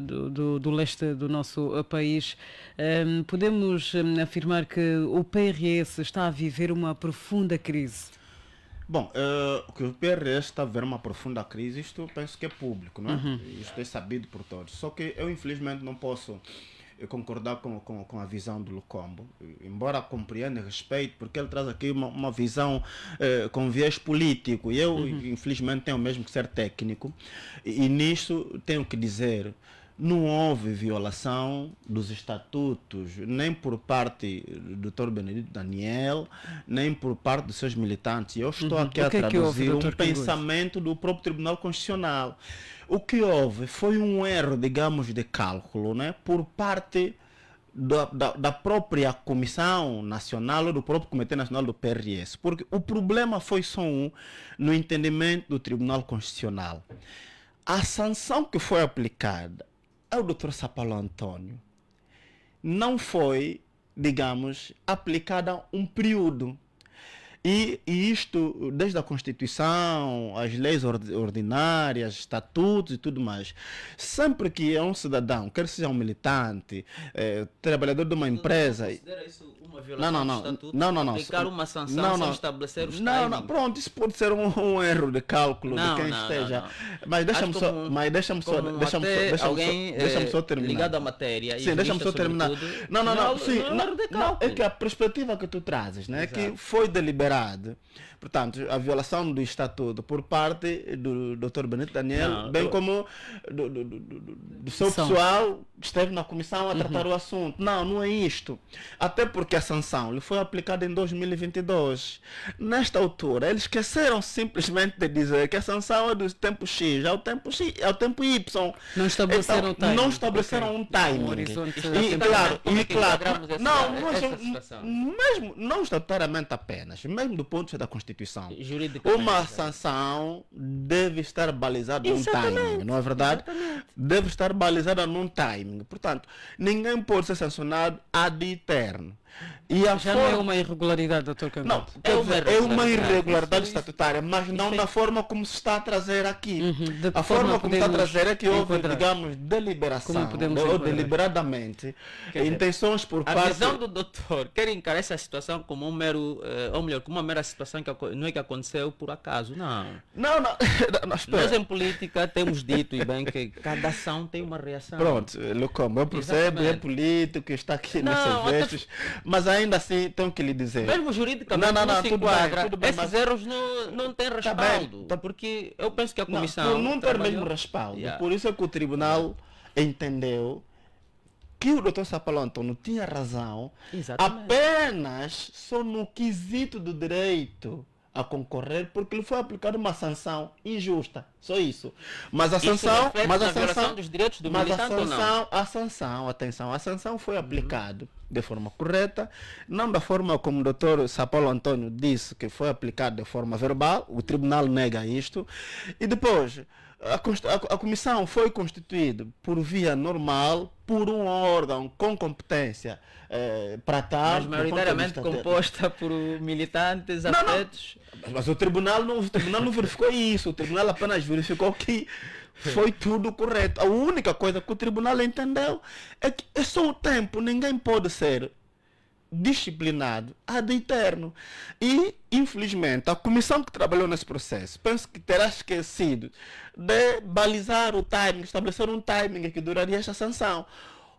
do, do, do, leste do nosso país, podemos afirmar que o PRS está a viver uma profunda crise? Bom, uh, que o PRS é está a ver uma profunda crise, isto penso que é público, não é? Uhum. Isto é sabido por todos. Só que eu, infelizmente, não posso eh, concordar com, com, com a visão do Lucombo, embora compreenda e respeite, porque ele traz aqui uma, uma visão uh, com viés político. E eu, uhum. infelizmente, tenho mesmo que ser técnico. E, e tenho que dizer não houve violação dos estatutos, nem por parte do Dr. Benedito Daniel, nem por parte dos seus militantes. Eu estou uhum. aqui a é traduzir é houve, um pensamento do próprio Tribunal Constitucional. O que houve foi um erro, digamos, de cálculo, né, por parte da, da, da, própria Comissão Nacional do próprio Comitê Nacional do PRS. Porque o problema foi só um no entendimento do Tribunal Constitucional. A sanção que foi aplicada ao Dr. São Antônio não foi, digamos, aplicada um período. E, e, isto, desde a Constituição, as leis ordinárias, estatutos e tudo mais, sempre que é um cidadão, quer seja um militante, é, trabalhador de uma empresa. Não isso uma violação não, não, não, do estatuto? Não, não, não. uma sanção não, não, estabelecer os Não, não, pronto, isso pode ser um, um erro de cálculo não, de quem não, esteja. Mas deixa-me só, mas deixa só, deixa só, deixa alguém só, eh, deixa só terminar. ligado à matéria. Sim, deixa-me só terminar. não, não, não, é sim, não, é que a perspectiva que tu trazes, né, é que foi deliberada quebrado portanto, a violação do estatuto por parte do Dr. Benito Daniel, não, bem eu... como do, do, do, do seu São. pessoal que esteve na comissão a uhum. tratar uhum. o assunto. Não, não é isto. Até porque a sanção lhe foi aplicada em 2022. Nesta altura, eles esqueceram simplesmente de dizer que a sanção é do tempo X ao é tempo X, ao é tempo Y. Não estabeleceram então, time. Não estabeleceram okay. um time. Um horizonte e, claro, é e claro, não, essa, não essa mesmo não estatutaramente apenas, mesmo do ponto de vista da Constituição uma né? sanção deve estar balizada num timing, não é verdade? Exatamente. Deve estar balizada num timing. Portanto, ninguém pode ser sancionado ad eterno. E a Já forma... não é uma irregularidade, doutor Campeonato. Não, é uma, dizer, é uma irregularidade é estatutária, mas não na é- forma como se está a trazer aqui. Uhum. A forma como se está a trazer é que houve, digamos, deliberação, ou deliberadamente, dizer, intenções por a parte... A visão do doutor quer encarar essa situação como um mero, eh, ou melhor, como uma mera situação que não é que aconteceu por acaso, não. Não, <laughs> não, não espera. Nós em política temos dito, e bem, que cada ação tem uma reação. Pronto, Lucão, eu percebo, é Exatamente. é político, está aqui não, nesses vezes, mas ainda assim, tenho que lhe dizer. Mesmo juridicamente, não, não, não, não se tudo Bem, tudo bem, esses mas... erros não, não têm tá respaldo. Tá tá... Porque eu penso que a comissão. Não, não trabalhou... tem mesmo respaldo. Yeah. Por isso é que o tribunal entendeu que o doutor Sapalo Antônio tinha razão Exatamente. apenas só no quesito do direito a concorrer porque lhe foi aplicada uma sanção injusta. Só isso. Mas a sanção. mas a sanção dos direitos do mas a sanção, a sanção, atenção, a sanção foi aplicada uhum. de forma correta, não da forma como o doutor Sapolo Antônio disse que foi aplicada de forma verbal, o tribunal nega isto, e depois a, a, a, comissão foi constituída por via normal por um órgão com competência eh, para tal. Mas maioritariamente composta por militantes, afetos. Mas, mas, o tribunal não, o tribunal não verificou isso. O tribunal apenas verificou que foi tudo correto. A única coisa que o tribunal entendeu é que é só o tempo. Ninguém pode ser disciplinado ad interno. E, infelizmente, a comissão que trabalhou nesse processo, penso que terá esquecido de balizar o timing, estabelecer um timing que duraria esta sanção.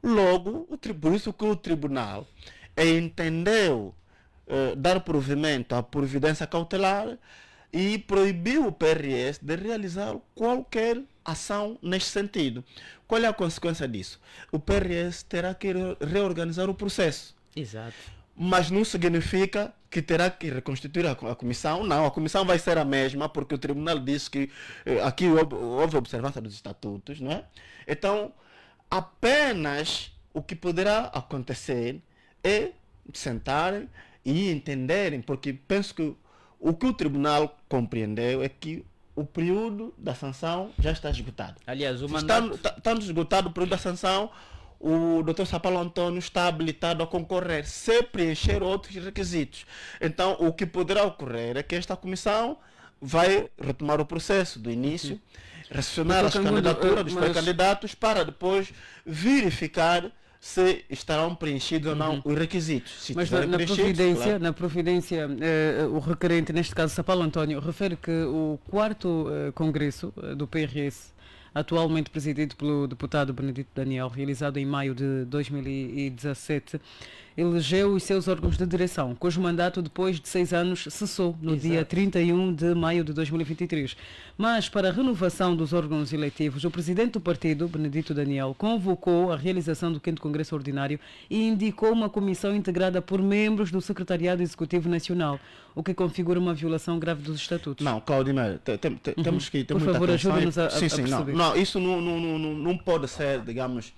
Logo, o por isso que o tribunal eh, entendeu eh, dar provimento à providência cautelar e proibiu o PRS de realizar qualquer ação neste sentido. Qual é a consequência disso? O PRS terá que reorganizar o processo Exato. Mas não significa que terá que reconstituir a, a, comissão. Não, a comissão vai ser a mesma, porque o tribunal disse que eh, aqui houve, observância dos estatutos, não é? Então, apenas o que poderá acontecer é sentarem e entenderem, porque penso que o que o tribunal compreendeu é que o período da sanção já está esgotado. Aliás, o mandato... Está, está, está esgotado o período da sanção, o Dr. Sapalo Antônio está habilitado a concorrer se preencher outros requisitos. Então, o que poderá ocorrer é que esta comissão vai retomar o processo do início, recepcionar as candidaturas dos pré-candidatos eh, para depois verificar se estarão preenchidos ou não uhum. os requisitos. Se Mas na, providência, claro. na providência eh, o requerente, neste caso Sapalo António, refere que o quarto eh, congresso eh, do PRS atualmente presidido pelo deputado Benedito Daniel, realizado em maio de 2017 elegeu os seus órgãos de direção, cujo mandato depois de seis anos cessou no Exato. dia 31 de maio de 2023. Mas para a renovação dos órgãos eletivos, o presidente do partido, Benedito Daniel, convocou a realização do 5 Congresso Ordinário e indicou uma comissão integrada por membros do Secretariado Executivo Nacional, o que configura uma violação grave dos estatutos. Não, Claudimar, uhum. temos que ter Por favor, ajuda-nos a, sim, sim, Não, isso não pode ser, digamos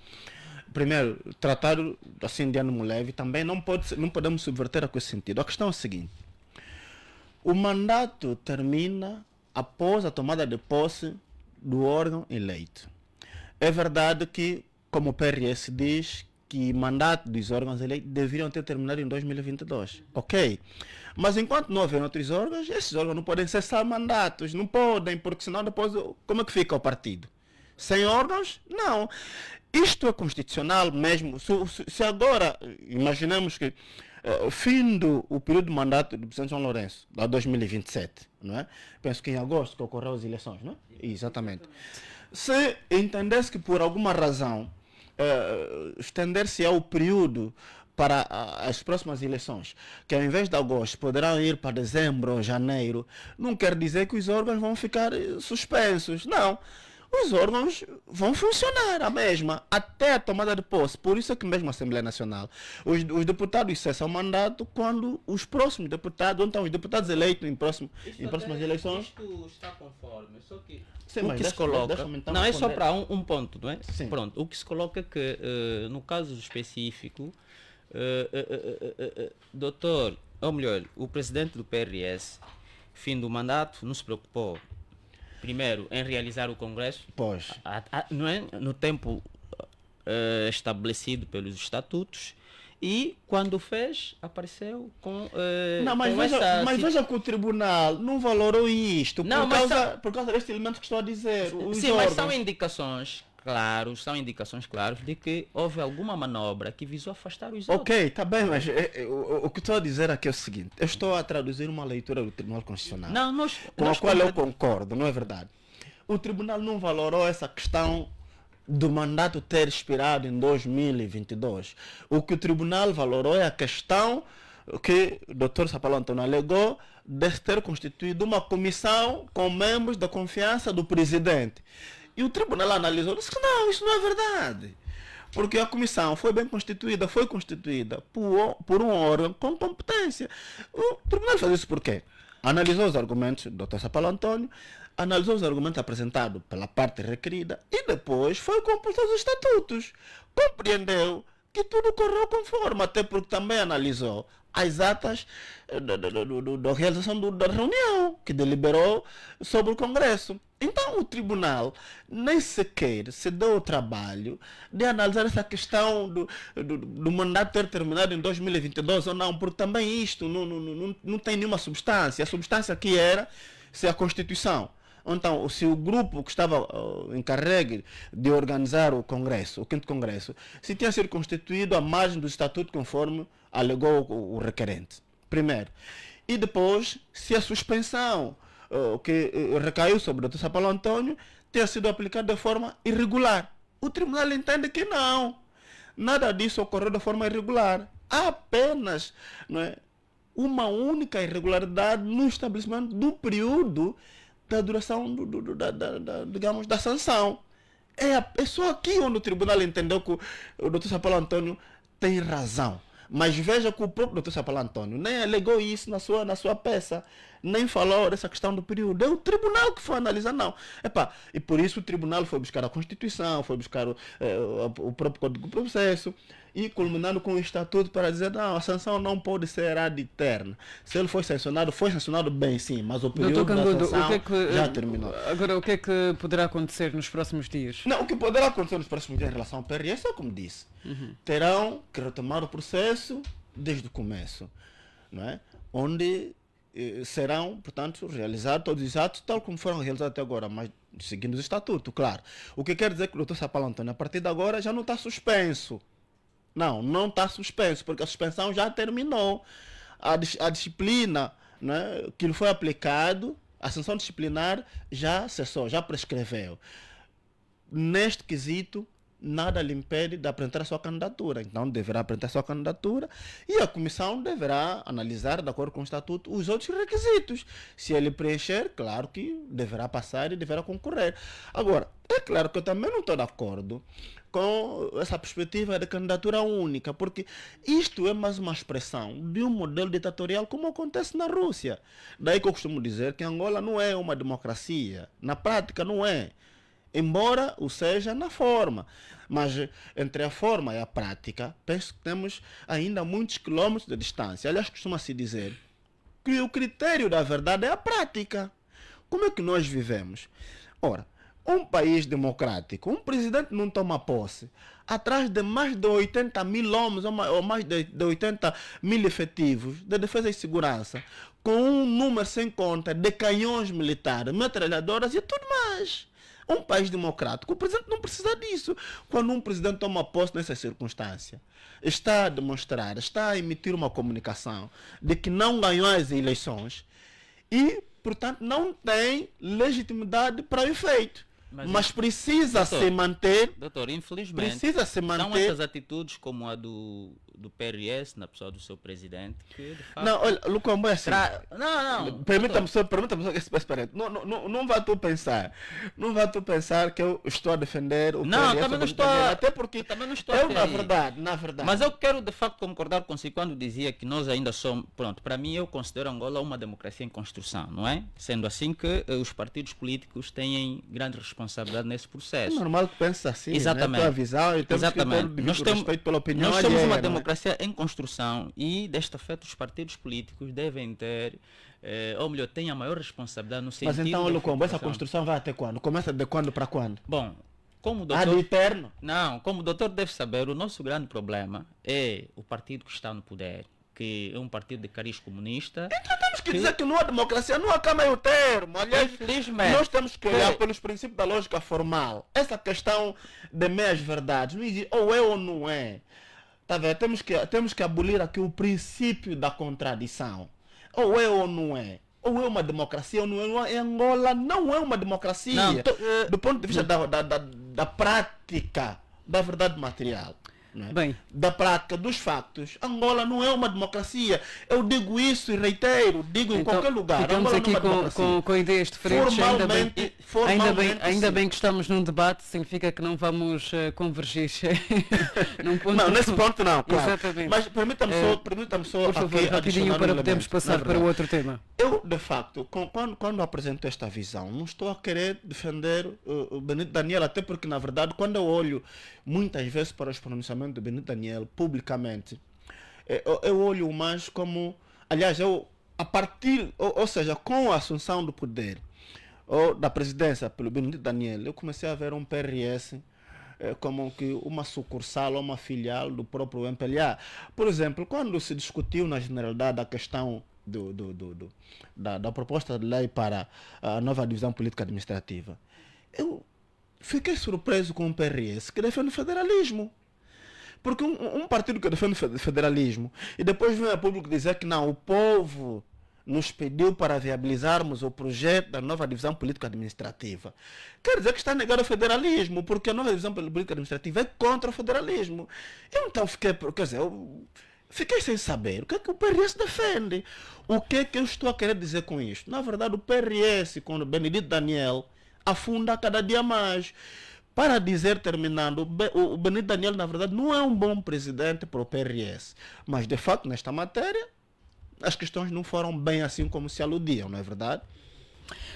primeiro, tratar assim de ânimo leve também não, pode, não podemos subverter a esse sentido. A questão é a seguinte: o mandato termina após a tomada de posse do órgão eleito. É verdade que, como o PRS diz, que mandato dos órgãos eleitos deveriam ter terminado em 2022. Ok. Mas enquanto não houver outros órgãos, esses órgãos não podem cessar mandatos. Não podem, porque senão depois como é que fica o partido? Sem órgãos? Não. Isto é constitucional mesmo. Se, se agora, imaginamos que uh, fim do o período de mandato do presidente João Lourenço, lá 2027, não é? Penso que em agosto que ocorreram as eleições, não é? Exatamente. Se entendesse que por alguma razão uh, eh, estender-se ao período para as próximas eleições, que ao invés de agosto poderão ir para dezembro ou janeiro, não quer dizer que os órgãos vão ficar eh, suspensos. Não os órgãos vão funcionar a mesma, até a tomada de posse. Por isso é que mesmo a Assembleia Nacional, os, os deputados cessam o mandato quando os próximos deputados, ou então os deputados eleitos em, próximo, em próximas eleições... Isto está conforme, só que... Sim, o que se coloca... Então não, é só para um, um, ponto, não é? Sim. Pronto, o que se coloca é que, uh, no caso específico, uh, uh, doutor, ou melhor, o presidente do PRS, fim do mandato, não se preocupou primeiro, em realizar o Congresso. Pois. A, a, não é? No tempo uh, estabelecido pelos estatutos. E quando fez, apareceu com. Uh, não, mas, com veja, essa... mas veja que o tribunal não valorou isto não, por, causa, são... por causa deste elemento que estou a dizer. Sim, mas são indicações claros, são indicações claras de que houve alguma manobra que visou afastar os okay, outros. Ok, está bem, mas é, é, o, o, que estou a dizer aqui é o seguinte: eu estou a traduzir uma leitura do Tribunal Constitucional não, nós, com nós a qual eu concordo, não é verdade? O Tribunal não valorou essa questão do mandato ter expirado em 2022. O que o Tribunal valorou é a questão que o Dr. Sapalo alegou de ter constituído uma comissão com membros da confiança do presidente. E o tribunal analisou e disse que não, isso não é verdade. Porque a comissão foi bem constituída, foi constituída por, por um órgão com competência. O tribunal fez isso por quê? Analisou os argumentos do Dr. Sapalo Antônio, analisou os argumentos apresentados pela parte requerida e depois foi compulsar os estatutos. Compreendeu que tudo correu conforme, até porque também analisou as atas eh, da realização do, da reunião que deliberou sobre o Congresso. Então, o tribunal nem sequer se deu o trabalho de analisar essa questão do, do, do mandato ter terminado em 2022 ou não, porque também isto não, não, não, não tem nenhuma substância. A substância aqui era se a Constituição. Então, se o grupo que estava uh, encarregue de organizar o Congresso, o quinto Congresso, se tinha sido constituído à margem do Estatuto conforme alegou o, requerente. Primeiro. E depois, se a suspensão uh, que eh, recaiu sobre o Dr. Paulo Antônio tenha sido aplicada de forma irregular. O tribunal entende que não. Nada disso ocorreu de forma irregular. Há apenas não é, uma única irregularidade no estabelecimento do período da duração do, do, do da, da, da, digamos, da sanção. É, é só aqui onde o tribunal entendeu que o doutor Paulo Antônio tem razão. Mas veja que o próprio doutor Antônio nem né, alegou isso na sua, na sua peça nem falou dessa questão do período. É o tribunal que foi analisar, não. Epá, e por isso o tribunal foi buscar a Constituição, foi buscar o, é, o próprio Código de Processo e culminando com o estatuto para dizer não, a sanção não pode ser ad eterna. Se ele foi sancionado, foi sancionado bem sim, mas o período Cangudo, da sanção que é que, já terminou. Agora, o que é que poderá acontecer nos próximos dias? Não, o que poderá acontecer nos próximos dias em relação ao PRS é como disse, uhum. terão que retomar o processo desde o começo, não é? Onde eh, serão, portanto, realizados todos os atos tal como foram realizados até agora, mas seguindo o estatuto, claro. O que quer dizer que o doutor Sapalantano Antônio, a partir de agora, já não está suspenso. Não, não está suspenso, porque a suspensão já terminou. A, a disciplina né, que lhe foi aplicado, a sanção disciplinar já cessou, já prescreveu. Neste quesito, nada lhe impede de apresentar a sua candidatura. Então, deverá apresentar a sua candidatura e a comissão deverá analisar, de acordo com o estatuto, os outros requisitos. Se ele preencher, claro que deverá passar e deverá concorrer. Agora, é claro que eu também não estou de acordo com essa perspectiva de candidatura única, porque isto é mais uma expressão de um modelo ditatorial como acontece na Rússia. Daí que eu costumo dizer que Angola não é uma democracia. Na prática, não é embora o seja na forma. Mas entre a forma e a prática, penso que temos ainda muitos quilômetros de distância. Aliás, costuma-se dizer que o critério da verdade é a prática. Como é que nós vivemos? Ora, um país democrático, um presidente não toma posse atrás de mais de 80 mil homens ou mais de 80 mil efetivos de defesa e segurança, com um número sem conta de canhões militares, metralhadoras e tudo mais. Um país democrático, o presidente não precisa disso. Quando um presidente toma posse nessa circunstância, está a demonstrar, está a emitir uma comunicação de que não ganhou as eleições e, portanto, não tem legitimidade para o efeito. Mas, mas, precisa doutor, se manter. Doutor, infelizmente. Precisa se manter. Não essas atitudes como a do do PRS, na pessoa do seu presidente, que de fato... Não, olha, Lucombo é assim. Tra... Não, não. Permita-me só, permita-me espera, não, não, não vá tu pensar, não vá tu pensar que eu estou a defender o não, PRS. Também não, estou... até porque eu também não estou eu, na verdade, na verdade. Mas eu quero de facto concordar consigo quando dizia que nós ainda somos, pronto, para mim eu considero Angola uma democracia em construção, não é? Sendo assim que eh, os partidos políticos têm grande responsabilidade nesse processo. É normal que penses assim, né? Exatamente. Né? A tua visão, e Exatamente. que ter nós temos, respeito pela opinião Nós somos uma né? democracia democracia em construção e, desta feita, os partidos políticos devem ter, eh, ou melhor, têm a maior responsabilidade no sentido... Mas então, Lucombo, essa construção vai até quando? Começa de quando para quando? Bom, como o ah, doutor... Ad eterno? Não, como o doutor deve saber, o nosso grande problema é o partido que está no poder, que é um partido de cariz comunista... Então temos que, dizer que não há democracia, não há cá meio termo. Aliás, Infelizmente, nós temos que olhar pelos princípios da lógica formal. Essa questão de meias verdades, ou é ou não é. Tá vendo? Temos que, temos que abolir aqui o princípio da contradição. Ou é ou não é ou é uma democracia ou não é. Angola não é uma democracia. Não, tô, eh, do ponto de vista da, da, da, da, prática, da verdade material. É? Bem. da prática, dos factos. Angola não é uma democracia. Eu digo isso e reitero, digo então, em qualquer lugar. Estamos Angola aqui é com, com, com, ideias diferentes. Formalmente, ainda bem, formalmente, ainda, bem, ainda bem, que estamos num debate, significa que não vamos uh, convergir. <laughs> ponto, não, nesse ponto não, claro. Exatamente. Mas permita-me só, eh, permita só por favor, rapidinho para podermos passar é para o outro tema. Eu, de facto, com, quando, quando apresento esta visão, não estou a querer defender uh, o Benito Daniel, até porque, na verdade, quando eu olho muitas vezes para os pronunciamentos comportamento de Benito Daniel publicamente, é, eu, eu olho mais como. Aliás, eu, a partir. Ou, ou, seja, com a assunção do poder ou da presidência pelo Benito Daniel, eu comecei a ver um PRS é, como que uma sucursal ou uma filial do próprio MPLA. Por exemplo, quando se discutiu na generalidade a questão do, do, do, do da, da, proposta de lei para a nova divisão política administrativa, eu fiquei surpreso com o PRS que defende o federalismo. Porque um, um partido que defende o federalismo e depois vem a público dizer que não, o povo nos pediu para viabilizarmos o projeto da nova divisão político-administrativa. Quer dizer que está negando o federalismo, porque a nova divisão político-administrativa é contra o federalismo. Eu então fiquei, quer dizer, eu fiquei sem saber o que é que o PRS defende. O que é que eu estou a querer dizer com isto? Na verdade, o PRS, com o Benedito Daniel, afunda cada dia mais. Para dizer, terminando, o Benito Daniel, na verdade, não é um bom presidente para o PRS. Mas, de fato, nesta matéria, as questões não foram bem assim como se aludiam, não é verdade?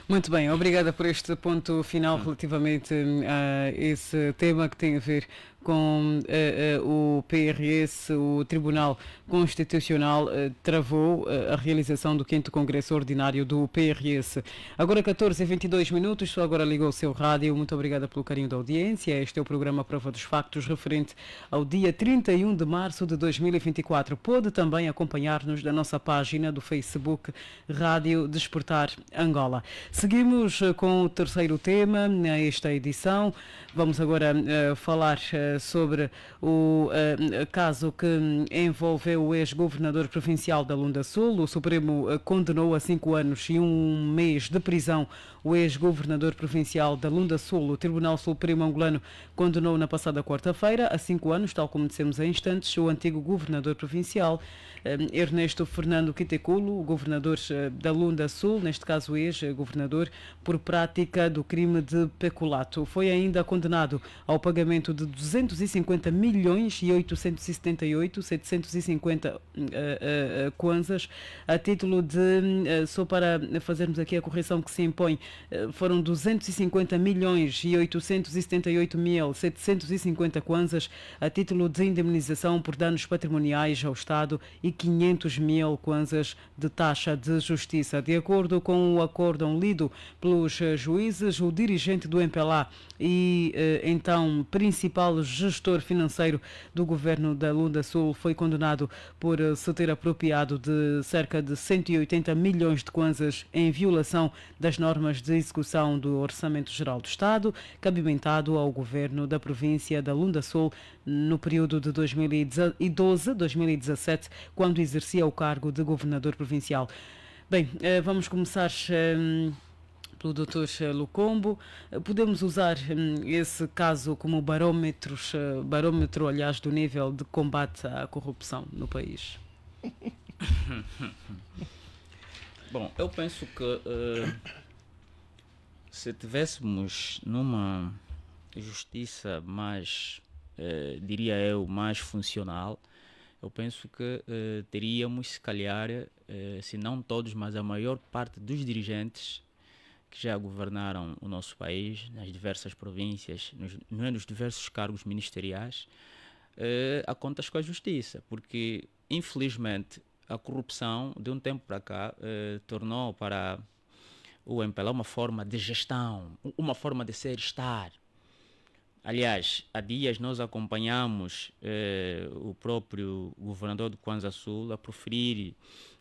Muito bem, obrigada por este ponto final hum. relativamente hum, a esse tema que tem a ver com uh, uh, o PRS, o Tribunal Constitucional uh, travou a realização do 5 Congresso Ordinário do PRS. Agora 14 e 22 minutos, só agora ligou o seu rádio. Muito obrigada pelo carinho da audiência. Este é o programa Prova dos Factos, referente ao dia 31 de março de 2024. Pode também acompanhar-nos da nossa página do Facebook Rádio Despertar Angola. Seguimos com o terceiro tema nesta edição. Vamos agora falar eh, sobre o eh, caso que hum, envolveu o ex-governador provincial da Lunda Sul. O Supremo eh, condenou a cinco anos e um mês de prisão o ex-governador provincial da Lunda Sul, o Tribunal Supremo Angolano, condenou na passada quarta-feira, a cinco anos, tal como dissemos há instantes, o antigo governador provincial eh, Ernesto Fernando Quiteculo, o governador eh, da Lunda Sul, neste caso o ex-governador, por prática do crime de peculato. Foi ainda condenado ao pagamento de 250 milhões e 878, 750 uh, uh, kwanzas, a título de, uh, só para fazermos aqui a correção que se impõe, eh, foram 250 milhões e 878 mil 750 kwanzas a título de indemnização por danos patrimoniais ao Estado e 500 mil kwanzas de taxa de justiça. De acordo com o acórdão lido pelos eh, juízes, o dirigente do MPLA e eh, então principal gestor financeiro do governo da Lunda Sul foi condenado por se ter apropriado de cerca de 180 milhões de kwanzas em violação das normas de execução do Orçamento Geral do Estado, cabimentado ao governo da província da Lunda Sul no período de 2012 2017, quando exercia o cargo de governador provincial. Bem, eh, vamos começar eh, pelo doutor eh, Lucombo. Podemos usar esse caso como barómetros, barómetro, aliás, do nível de combate à corrupção no país? <laughs> Bom, eu penso que uh, se tivéssemos numa justiça mais, eh, diria eu, mais funcional, eu penso que eh, teríamos, se calhar, eh, se não todos, mas a maior parte dos dirigentes que já governaram o nosso país, nas diversas províncias, nos, é, nos diversos cargos ministeriais, eh, a contas com a justiça, porque, infelizmente, a corrupção, de um tempo para cá, eh, tornou para o MPLA é uma forma de gestão, uma forma de ser, estar. Aliás, há dias nós acompanhamos eh, o próprio governador do Kwanza Sul a proferir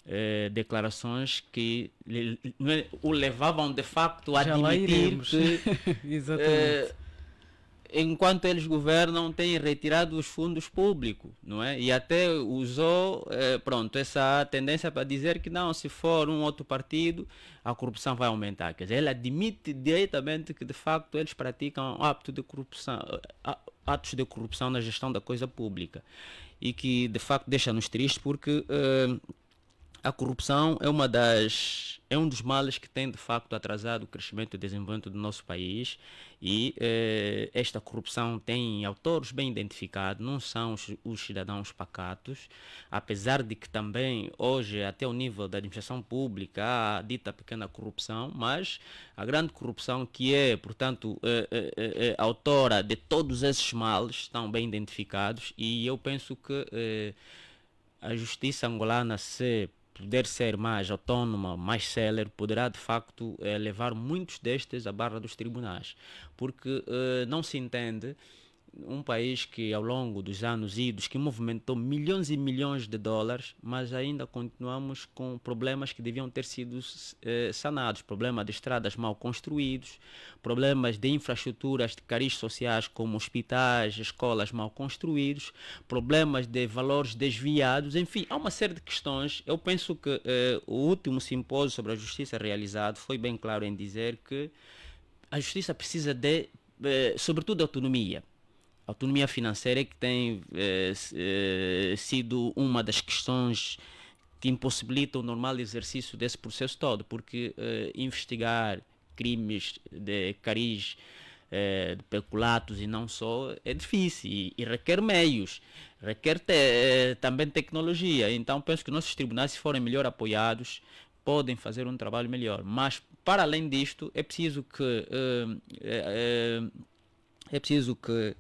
eh, declarações que le, le, é, o levavam de facto a Já admitir que <laughs> eh, enquanto eles governam, têm retirado os fundos públicos, não é? E até usou, eh, pronto, essa tendência para dizer que não, se for um outro partido, a corrupção vai aumentar. Quer dizer, ele admite diretamente que de facto eles praticam atos de corrupção, atos de corrupção na gestão da coisa pública e que de facto deixa-nos tristes porque eh, a corrupção é uma das é um dos males que tem de facto atrasado o crescimento e desenvolvimento do nosso país e eh, esta corrupção tem autores bem identificados, não são os, os, cidadãos pacatos, apesar de que também hoje até o nível da administração pública há dita pequena corrupção, mas a grande corrupção que é, portanto, eh, eh, eh, eh autora de todos esses males estão bem identificados e eu penso que eh, a justiça angolana se poder ser mais autónoma, mais célere, poderá de facto eh, levar muitos destes à barra dos tribunais, porque eh, não se entende um país que ao longo dos anos idos que movimentou milhões e milhões de dólares, mas ainda continuamos com problemas que deviam ter sido eh, sanados, problema de estradas mal construídos, problemas de infraestruturas de cariz sociais como hospitais, escolas mal construídos, problemas de valores desviados, enfim, há uma série de questões. Eu penso que eh, o último simpósio sobre a justiça realizado foi bem claro em dizer que a justiça precisa de, eh, sobretudo, autonomia autonomia financeira é que tem eh, eh, sido uma das questões que impossibilita o normal exercício desse processo todo, porque eh, investigar crimes de cariz de peculatos e não só é difícil e, e requer meios, requer te, também tecnologia. Então penso que nossos tribunais, se forem melhor apoiados, podem fazer um trabalho melhor. Mas para além disto, é preciso que é preciso que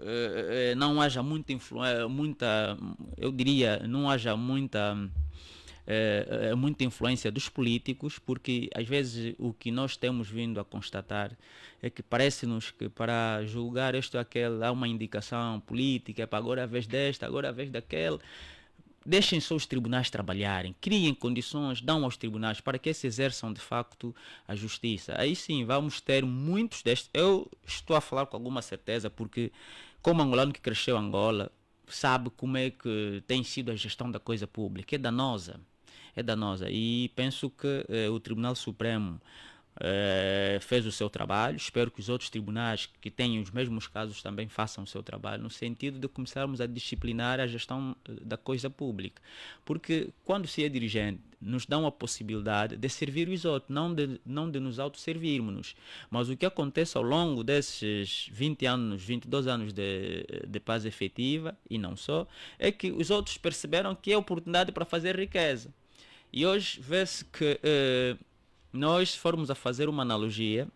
eh, eh, não haja muita influência, eh, muita, eu diria, não haja muita, muita influência dos políticos, porque às vezes o que nós temos vindo a constatar é que parece-nos que para julgar isto ou aquele há uma indicação política, é para agora a vez desta, agora a vez daquele deixem só os tribunais trabalharem, criem condições, dão aos tribunais para que se exerçam de facto a justiça. Aí sim vamos ter muitos destes. Eu estou a falar com alguma certeza porque como angolano que cresceu em Angola, sabe como é que tem sido a gestão da coisa pública. É danosa. É danosa. E penso que eh, o Tribunal Supremo é, fez o seu trabalho. Espero que os outros tribunais que tenham os mesmos casos também façam o seu trabalho, no sentido de começarmos a disciplinar a gestão eh, da coisa pública. Porque quando se é dirigente, nos dão a possibilidade de servir os outros, não de, não de nos autosservirmos. Mas o que acontece ao longo desses 20 anos, 22 anos de, de paz efetiva, e não só, é que os outros perceberam que é oportunidade para fazer riqueza. E hoje vê-se que. Eh, nós formos a fazer uma analogia,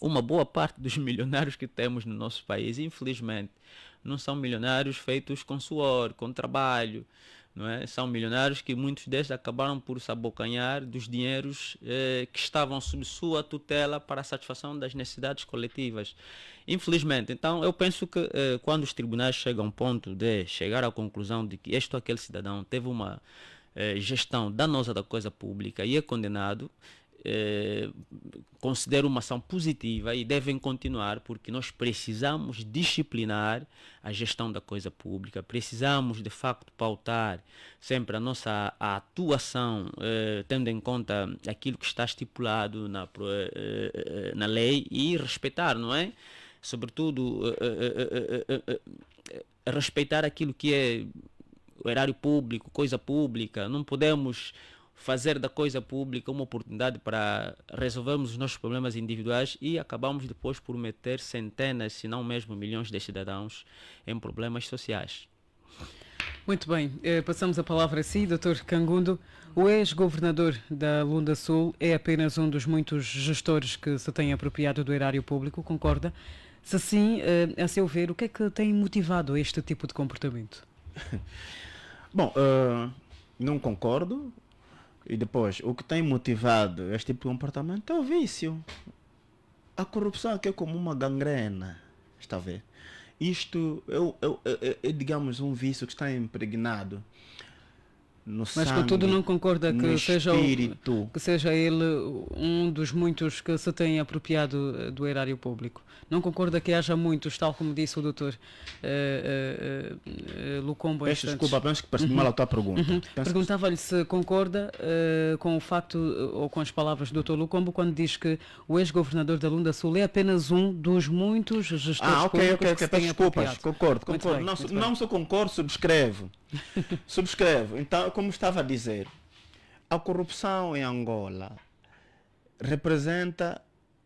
uma boa parte dos <laughs> milionários que temos no nosso país, infelizmente, não são milionários feitos com suor, com trabalho, não é? São milionários que muitos deles acabaram por se abocanhar dos dinheiros eh, que estavam sob sua tutela para a satisfação das necessidades coletivas. Infelizmente, então eu penso que eh, quando os tribunais chegam a um ponto de chegar à conclusão de que este ou aquele cidadão teve uma eh, gestão danosa da coisa pública e é condenado, eh, considero uma ação positiva e devem continuar, porque nós precisamos disciplinar a gestão da coisa pública, precisamos de facto pautar sempre a nossa a atuação, eh, tendo em conta aquilo que está estipulado na, eh, eh, na lei e respeitar, não é? Sobretudo, eh, respeitar aquilo que é o erário público, coisa pública, não podemos fazer da coisa pública uma oportunidade para resolvermos os nossos problemas individuais e acabamos depois por meter centenas, se não mesmo milhões de cidadãos em problemas sociais. Muito bem, eh, passamos a palavra a si, Dr. Cangundo. O ex-governador da Lunda Sul é apenas um dos muitos gestores que se tem apropriado do erário público, concorda? Se sim, eh, a seu ver, o que é que tem motivado este tipo de comportamento? <laughs> Bom, uh, não concordo. E depois, o que tem motivado este tipo de comportamento é o vício. A corrupção aqui é como uma gangrena. Está a ver? Isto é, é, é, é digamos, um vício que está impregnado no Mas sangue, contudo não concorda que seja, o, que seja ele um dos muitos que se têm apropriado eh, do erário público. Não concorda que haja muitos, tal como disse o doutor uh, uh, uh, Lucombo. Peço desculpa, penso que parece uhum. mal a tua pergunta. Uhum. Perguntava-lhe se concorda uh, com o facto ou com as palavras do doutor Lucombo quando diz que o ex-governador da Lunda Sul é apenas um dos muitos gestores ah, okay, públicos ok, okay. peço desculpas, apropriado. concordo, concordo. Bem, não, não só concordo, subscrevo. <laughs> subscrevo. Então, como estava a dizer, a corrupção em Angola representa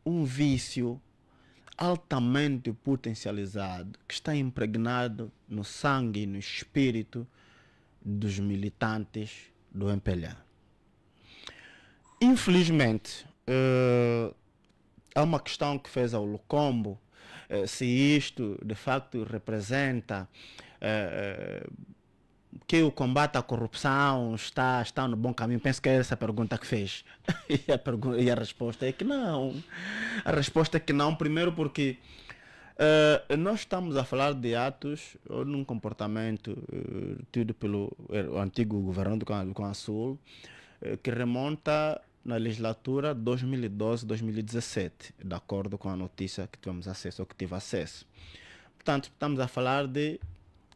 um vício altamente potencializado que está impregnado no sangue e no espírito dos militantes do MPLA. Infelizmente, uh, há uma questão que fez ao Lucombo uh, eh, se isto de facto representa. Uh, que o combate à corrupção está, está no bom caminho? Penso que é essa a pergunta que fez. <laughs> e, a pergunta, e a resposta é que não. A resposta é que não, primeiro porque uh, nós estamos a falar de atos ou num comportamento uh, tido pelo uh, antigo governo do, do Consul uh, que remonta na legislatura 2012-2017, de acordo com a notícia que tivemos acesso ou que tive acesso. Portanto, estamos a falar de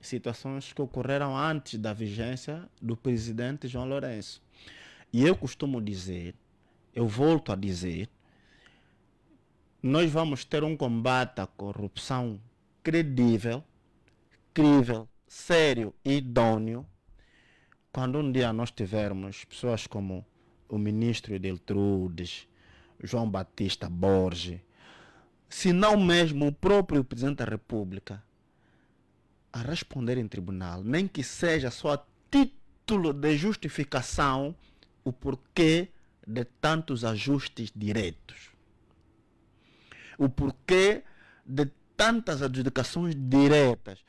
situações que ocorreram antes da vigência do presidente João Lourenço. E eu costumo dizer, eu volto a dizer, nós vamos ter um combate à corrupção credível, crível, sério e idôneo, quando um dia nós tivermos pessoas como o ministro Edeltrudes, João Batista Borges, se não mesmo o próprio presidente da República, a responder em tribunal, nem que seja só a título de justificação o porquê de tantos ajustes diretos, o porquê de tantas adjudicações diretas,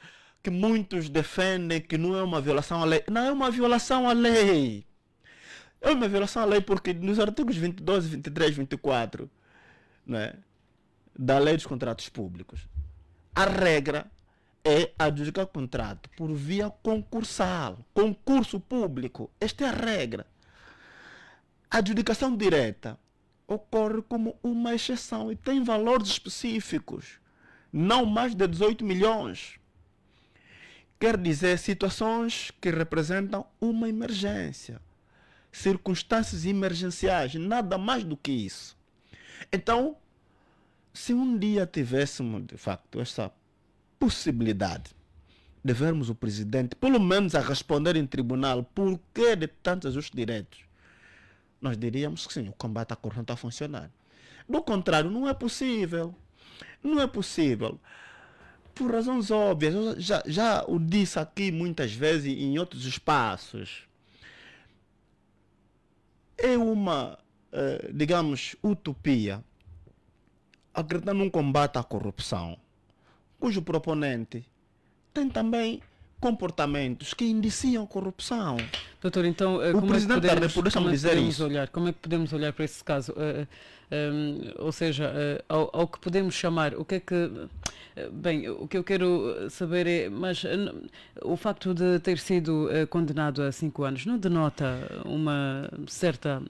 que muitos defendem que não é uma violação à lei. Não é uma violação à lei. É uma violação à lei porque nos artigos 22, 23, 24 né, da Lei dos Contratos Públicos, a regra é adjudicar contrato por via concursal, concurso público. Esta é a regra. A adjudicação direta ocorre como uma exceção e tem valores específicos, não mais de 18 milhões. Quer dizer, situações que representam uma emergência, circunstâncias emergenciais, nada mais do que isso. Então, se um dia tivéssemos, de facto, essa possibilidade de vermos o presidente, pelo menos a responder em tribunal, por que de tantos os direitos, nós diríamos que sim, o combate à corrupção está funcionando. Do contrário, não é possível. Não é possível. Por razões óbvias, eu já, já o disse aqui muitas vezes em outros espaços. É uma, eh, digamos, utopia acreditar num combate à corrupção cujo proponente tem também comportamentos que indiciam corrupção. Doutor, então, eh, o como é presidente é podemos, da República, como é dizer podemos isso? olhar, como é que podemos olhar para esse caso? Uh, eh, eh, um, ou seja, uh, ao, ao, que podemos chamar, o que é que bem, o que eu quero saber é, mas o facto de ter sido condenado a cinco anos não denota uma certa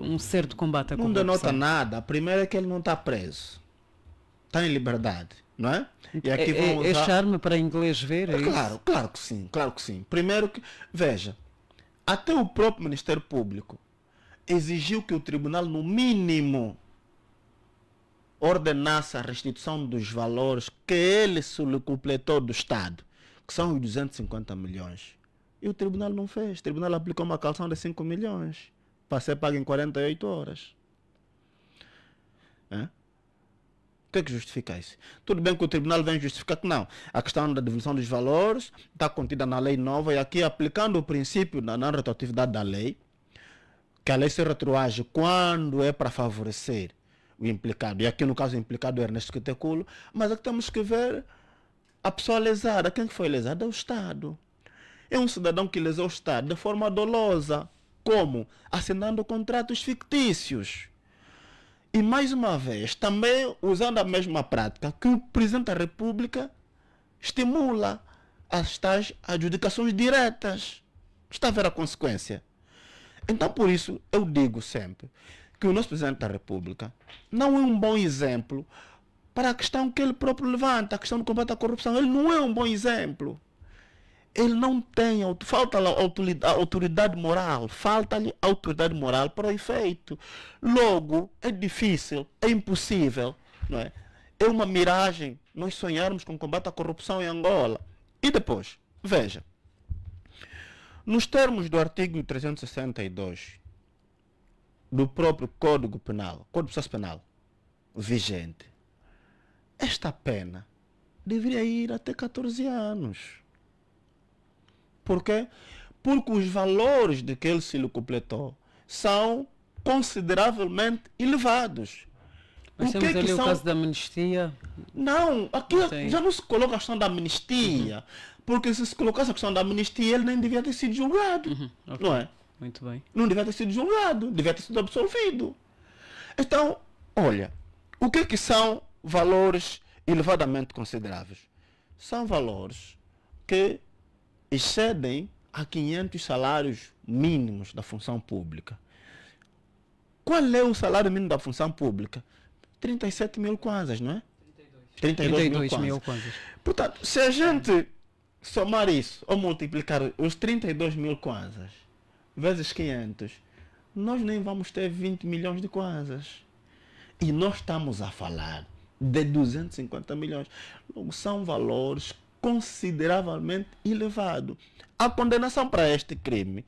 um certo combate à corrupção? Não denota nada. Primeiro é que ele não está preso, está em liberdade não é? E aqui é, vão usar... é, é charme para inglês ver? É claro, isso? claro que sim, claro que sim. Primeiro que, veja, até o próprio Ministério Público exigiu que o tribunal, no mínimo, ordenasse a restituição dos valores que ele completou do Estado, que são os 250 milhões. E o tribunal não fez. O tribunal aplicou uma calção de 5 milhões para ser paga em 48 horas. É? O que é que justifica isso? Tudo bem que o tribunal vem justificar que não. A questão da devolução dos valores está contida na lei nova e aqui aplicando o princípio da não retroatividade da lei, que a lei se retroage quando é para favorecer o implicado. E aqui no caso o implicado é Ernesto Quiteculo, mas aqui é temos que ver a pessoa lesada. Quem foi lesado é o Estado. É um cidadão que lesou o Estado de forma dolosa. Como? Assinando contratos fictícios. E mais uma vez, também usando a mesma prática, que o Presidente da República estimula as tais adjudicações diretas. Está a ver a consequência. Então, por isso, eu digo sempre que o nosso Presidente da República não é um bom exemplo para a questão que ele próprio levanta, a questão do combate à corrupção. Ele não é um bom exemplo ele não tem, falta-lhe autoridade, autoridade moral, falta-lhe autoridade moral para o efeito. Logo, é difícil, é impossível, não é? É uma miragem nós sonharmos com o combate à corrupção em Angola. E depois, veja, nos termos do artigo 362 do próprio Código Penal, Código de Processo Penal, vigente, esta pena deveria ir até 14 anos. Por quê? Porque os valores de que ele se lhe completou são consideravelmente elevados. Mas temos ali são... o caso da amnistia. Não, aqui não já não se coloca a questão da amnistia. Uhum. Porque se se colocasse a questão da amnistia, ele nem devia ter sido julgado. Uhum. Okay. Não é? Muito bem. Não devia ter sido julgado, devia ter sido absolvido. Então, olha, o que, é que são valores elevadamente consideráveis? São valores que excedem a 500 salários mínimos da função pública. Qual é o salário mínimo da função pública? 37 mil kwanzas, não é? 32, 32 mil kwanzas. Portanto, se a gente somar isso ou multiplicar os 32 mil kwanzas vezes 500, nós nem vamos ter 20 milhões de kwanzas. E nós estamos a falar de 250 milhões. são valores consideravelmente elevado. A condenação para este crime,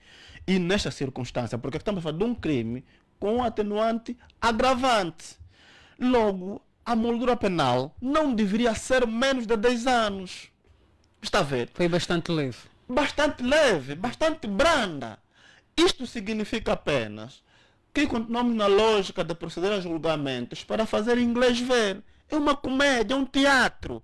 e nesta circunstância, porque estamos a falar de um crime com um atenuante agravante. Logo, a moldura penal não deveria ser menos de 10 anos. Está a ver? Foi bastante leve. Bastante leve, bastante branda. Isto significa apenas que continuamos na lógica de proceder a julgamentos para fazer inglês ver. É uma comédia, é um teatro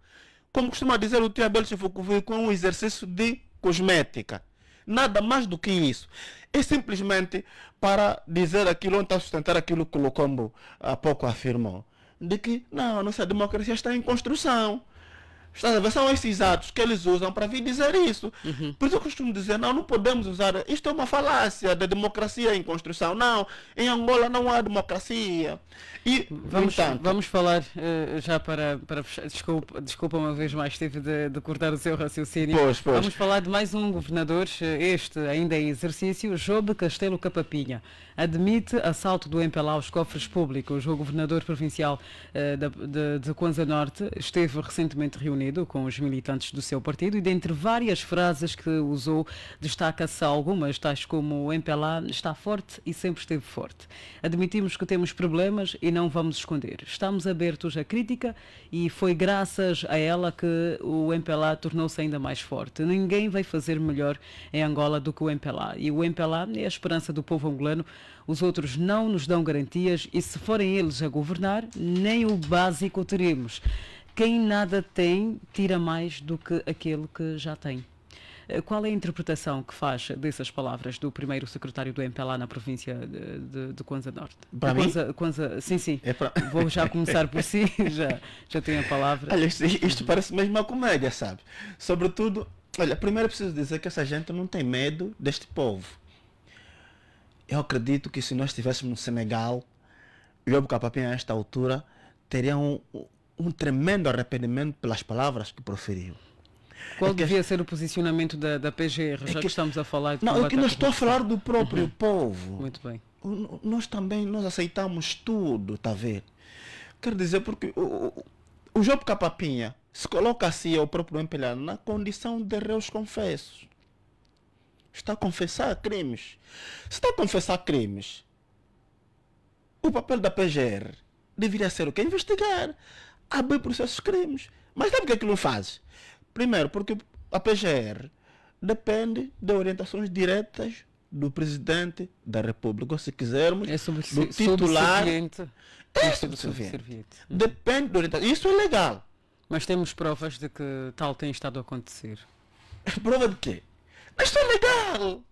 como costuma dizer o tio Abel Chifucuvico, com um exercício de cosmética. Nada mais do que isso. É simplesmente para dizer aquilo, então sustentar aquilo que o Locombo há pouco afirmou. De que, não, a nossa democracia está em construção. São esses atos que eles usam para vir dizer isso. Uhum. Por isso eu costumo dizer, não, não podemos usar. Isto é uma falácia da democracia em construção. Não, em Angola não há democracia. E, vamos, entanto, vamos falar uh, já para, para fechar. Desculpa, desculpa uma vez mais, teve de, de cortar o seu raciocínio. Pois, pois. Vamos falar de mais um governador, eh, este ainda em exercício, Job Castelo Capapinha. Admite assalto do MPLA aos cofres públicos. O governador provincial uh, eh, de, de, de Kwanza Norte esteve recentemente reunido reunido com os militantes do seu partido e, dentre várias frases que usou, destaca-se algumas, tais como o MPLA está forte e sempre esteve forte. Admitimos que temos problemas e não vamos esconder. Estamos abertos à crítica e foi graças a ela que o MPLA tornou-se ainda mais forte. Ninguém vai fazer melhor em Angola do que o MPLA. E o MPLA é a esperança do povo angolano. Os outros não nos dão garantias e, se forem eles a governar, nem o básico teremos quem nada tem tira mais do que aquele que já tem. Eh, qual é a interpretação que faz dessas palavras do primeiro secretário do MPLA na província eh, de, de, de Norte? Para mim? Kwanza, sim, sim. É pra... Vou já <laughs> começar por si, <laughs> já, já tenho a palavra. Olha, isto, isto uhum. parece mesmo uma comédia, sabe? Sobretudo, olha, primeiro preciso dizer que essa gente não tem medo deste povo. Eu acredito que se nós estivéssemos no Senegal, o Yobo Capapim a esta altura teria um, um tremendo arrependimento pelas palavras que proferiu. Qual é que, devia ser o posicionamento da, da PGR, já é que, que, estamos a falar de Não, é que não estou a falar do próprio uhum. povo. Muito bem. Nós também nós aceitamos tudo, está a ver? Quero dizer, porque o, o, o Job Capapinha se coloca assim ao é próprio empelhado na condição de réus confessos. Está a confessar crimes. Se está a confessar crimes, o papel da PGR deveria ser o que? Investigar abre processos crimes. Mas sabe o que é que não faz? Primeiro, porque a PGR depende de orientações diretas do presidente da República, ou se quisermos, é do titular. Subserviente. É subserviente. Uhum. Depende de orientação. Isso é legal. Mas temos provas de que tal tem estado a acontecer. <laughs> Prova de quê? Isto é legal!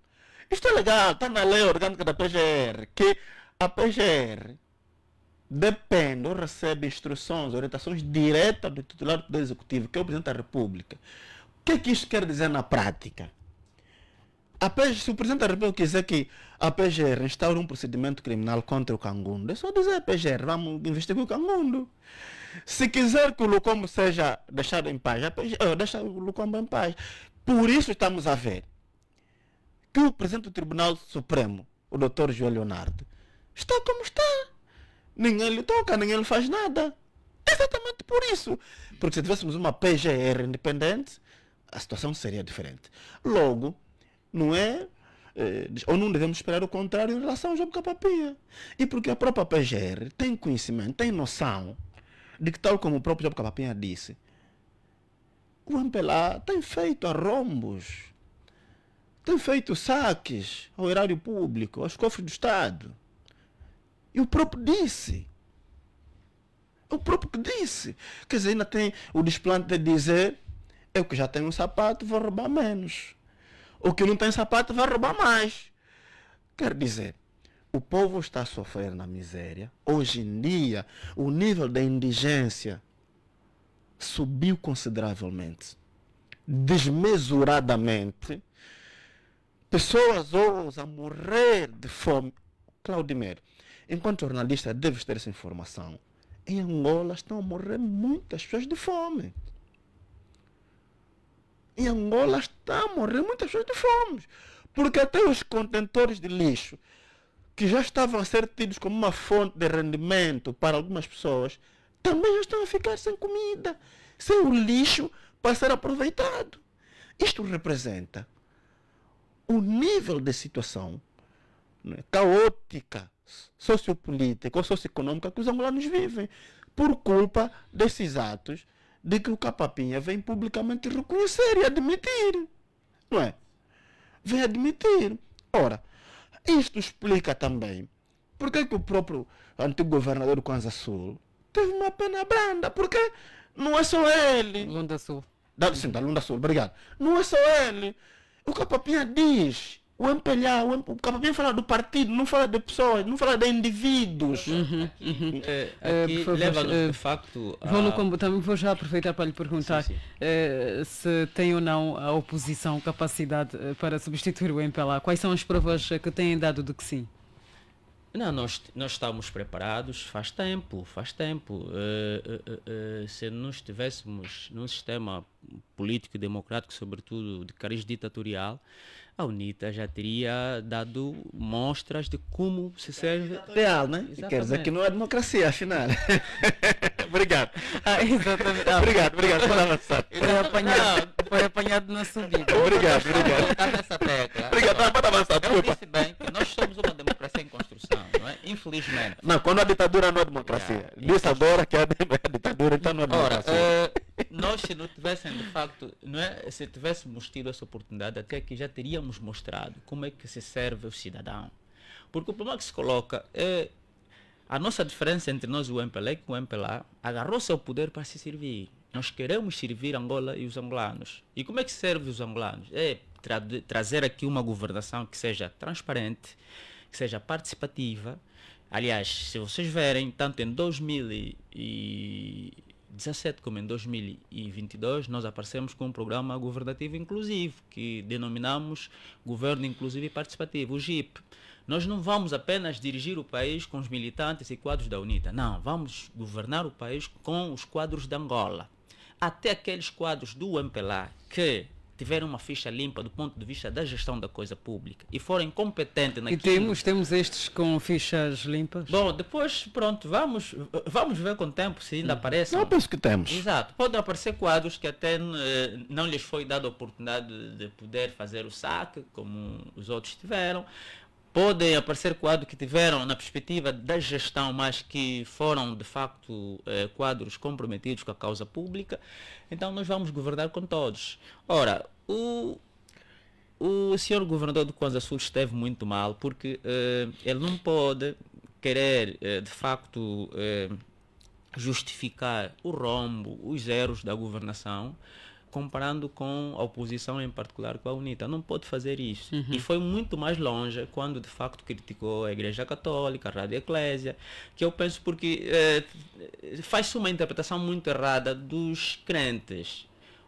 Isto é legal, está na lei orgânica da PGR, que a PGR depende ou recebe instruções, orientações diretas do titular do Poder Executivo, que é o Presidente da República. O que é que isto quer dizer na prática? PEG, se o Presidente da República quiser que a PGR instaure um procedimento criminal contra o Cangundo, é só dizer a PGR, vamos investigar o Cangundo. Se quiser que o Lucombo seja deixado em paz, a PGR, eh, deixa o Lucombo em paz. Por isso estamos a ver que o Presidente do Tribunal Supremo, o Dr. João Leonardo, está como está ninguém lhe toca, ninguém lhe faz nada. Exatamente por isso. Porque se tivéssemos uma PGR independente, a situação seria diferente. Logo, não é. Eh, ou não devemos esperar o contrário em relação ao Job Capapia. E porque a própria PGR tem conhecimento, tem noção de que, tal como o próprio Jobo Capapinha disse, o MPLA tem feito arrombos, tem feito saques ao erário público, aos cofres do Estado. E o próprio disse. O próprio que disse. Quer dizer, ainda tem o desplante de dizer: eu que já tenho um sapato, vou roubar menos. O que não tem sapato vai roubar mais. Quer dizer, o povo está a sofrer na miséria. Hoje em dia, o nível da indigência subiu consideravelmente desmesuradamente. Pessoas ousam morrer de fome. Claudimiro. Enquanto jornalista, deves ter essa informação. Em Angola estão a morrer muitas pessoas de fome. Em Angola estão a morrer muitas pessoas de fome. Porque até os contentores de lixo, que já estavam a ser tidos como uma fonte de rendimento para algumas pessoas, também já estão a ficar sem comida, sem o lixo para ser aproveitado. Isto representa o nível de situação né, caótica sociopolítica ou socioeconômica que os angolanos vivem, por culpa desses atos de que o Capapinha vem publicamente reconhecer e admitir. Não é? Vem admitir. Ora, isto explica também porque é que o próprio antigo governador do Kwanza Sul teve uma pena branda, porque não é só ele. Lunda Sul. Da, sim, da Lunda Sul, obrigado. Não é só ele. O Capapinha diz o MPLA, o, MP, o KPM fala do partido, não fala de pessoas, não fala de indivíduos. Uhum, uhum. uhum. É, eh, aqui é, leva-nos, eh, de facto, a... vou, também vou já aproveitar para lhe perguntar sim, sim. Eh, se tem ou não a oposição capacidade para substituir o MPLA. Quais são as provas que têm dado de que sim? Não, nós, nós estamos preparados faz tempo, faz tempo. Uh, uh, uh, se nós estivéssemos num sistema político democrático, sobretudo de cariz ditatorial, a UNITA já teria dado mostras de como se é serve. Real, né? Quer dizer que não é democracia, afinal. <laughs> obrigado. Ah, exatamente. Ah, obrigado, obrigado <laughs> por avançar. Não, foi apanhado na subida. Obrigado, obrigado. Tá nessa tecla. Obrigado, não, para avançar, desculpa. Eu disse bem que nós somos uma democracia em construção, não é? Infelizmente. Não, quando a ditadura não é democracia. Yeah, Disse agora que é a <laughs> ditadura então não é democracia. Ora, uh, eh, nós se não tivessem de facto, não é? Se tivéssemos tido essa oportunidade, até que já teríamos mostrado como é que se serve o cidadão. Porque o problema que se coloca é a nossa diferença entre nós e o MPLA é que o MPLA agarrou seu poder para se servir. Nós queremos servir Angola e os angolanos. E como é que serve os angolanos? É tra trazer aqui uma governação que seja transparente, que seja participativa. Aliás, se vocês verem, tanto em 2017 como em 2022, nós aparecemos com um programa governativo inclusivo, que denominamos Governo Inclusivo e Participativo, o GIP. Nós não vamos apenas dirigir o país com os militantes e quadros da UNITA, não, vamos governar o país com os quadros da Angola até aqueles quadros do MPLA que tiveram uma ficha limpa do ponto de vista da gestão da coisa pública e forem competentes naquilo. E temos, temos estes com fichas limpas? Bom, depois, pronto, vamos, vamos ver com o tempo se ainda hum. aparecem. não penso que temos. Exato. Podem aparecer quadros que até eh, não lhes foi dada a oportunidade de poder fazer o saque, como os outros tiveram, podem aparecer quadros que tiveram, na perspectiva da gestão, mas que foram de facto eh, quadros comprometidos com a causa pública, então nós vamos governar com todos. Ora, o, o senhor governador do Kwanza Sul esteve muito mal, porque eh, ele não pode querer eh, de facto eh, justificar o rombo, os erros da governação comparando com a oposição, em particular com a UNITA. Não pode fazer isso. Uhum. E foi muito mais longe quando, de facto, criticou a Igreja Católica, a Rádio Eclésia, que eu penso porque eh, faz-se uma interpretação muito errada dos crentes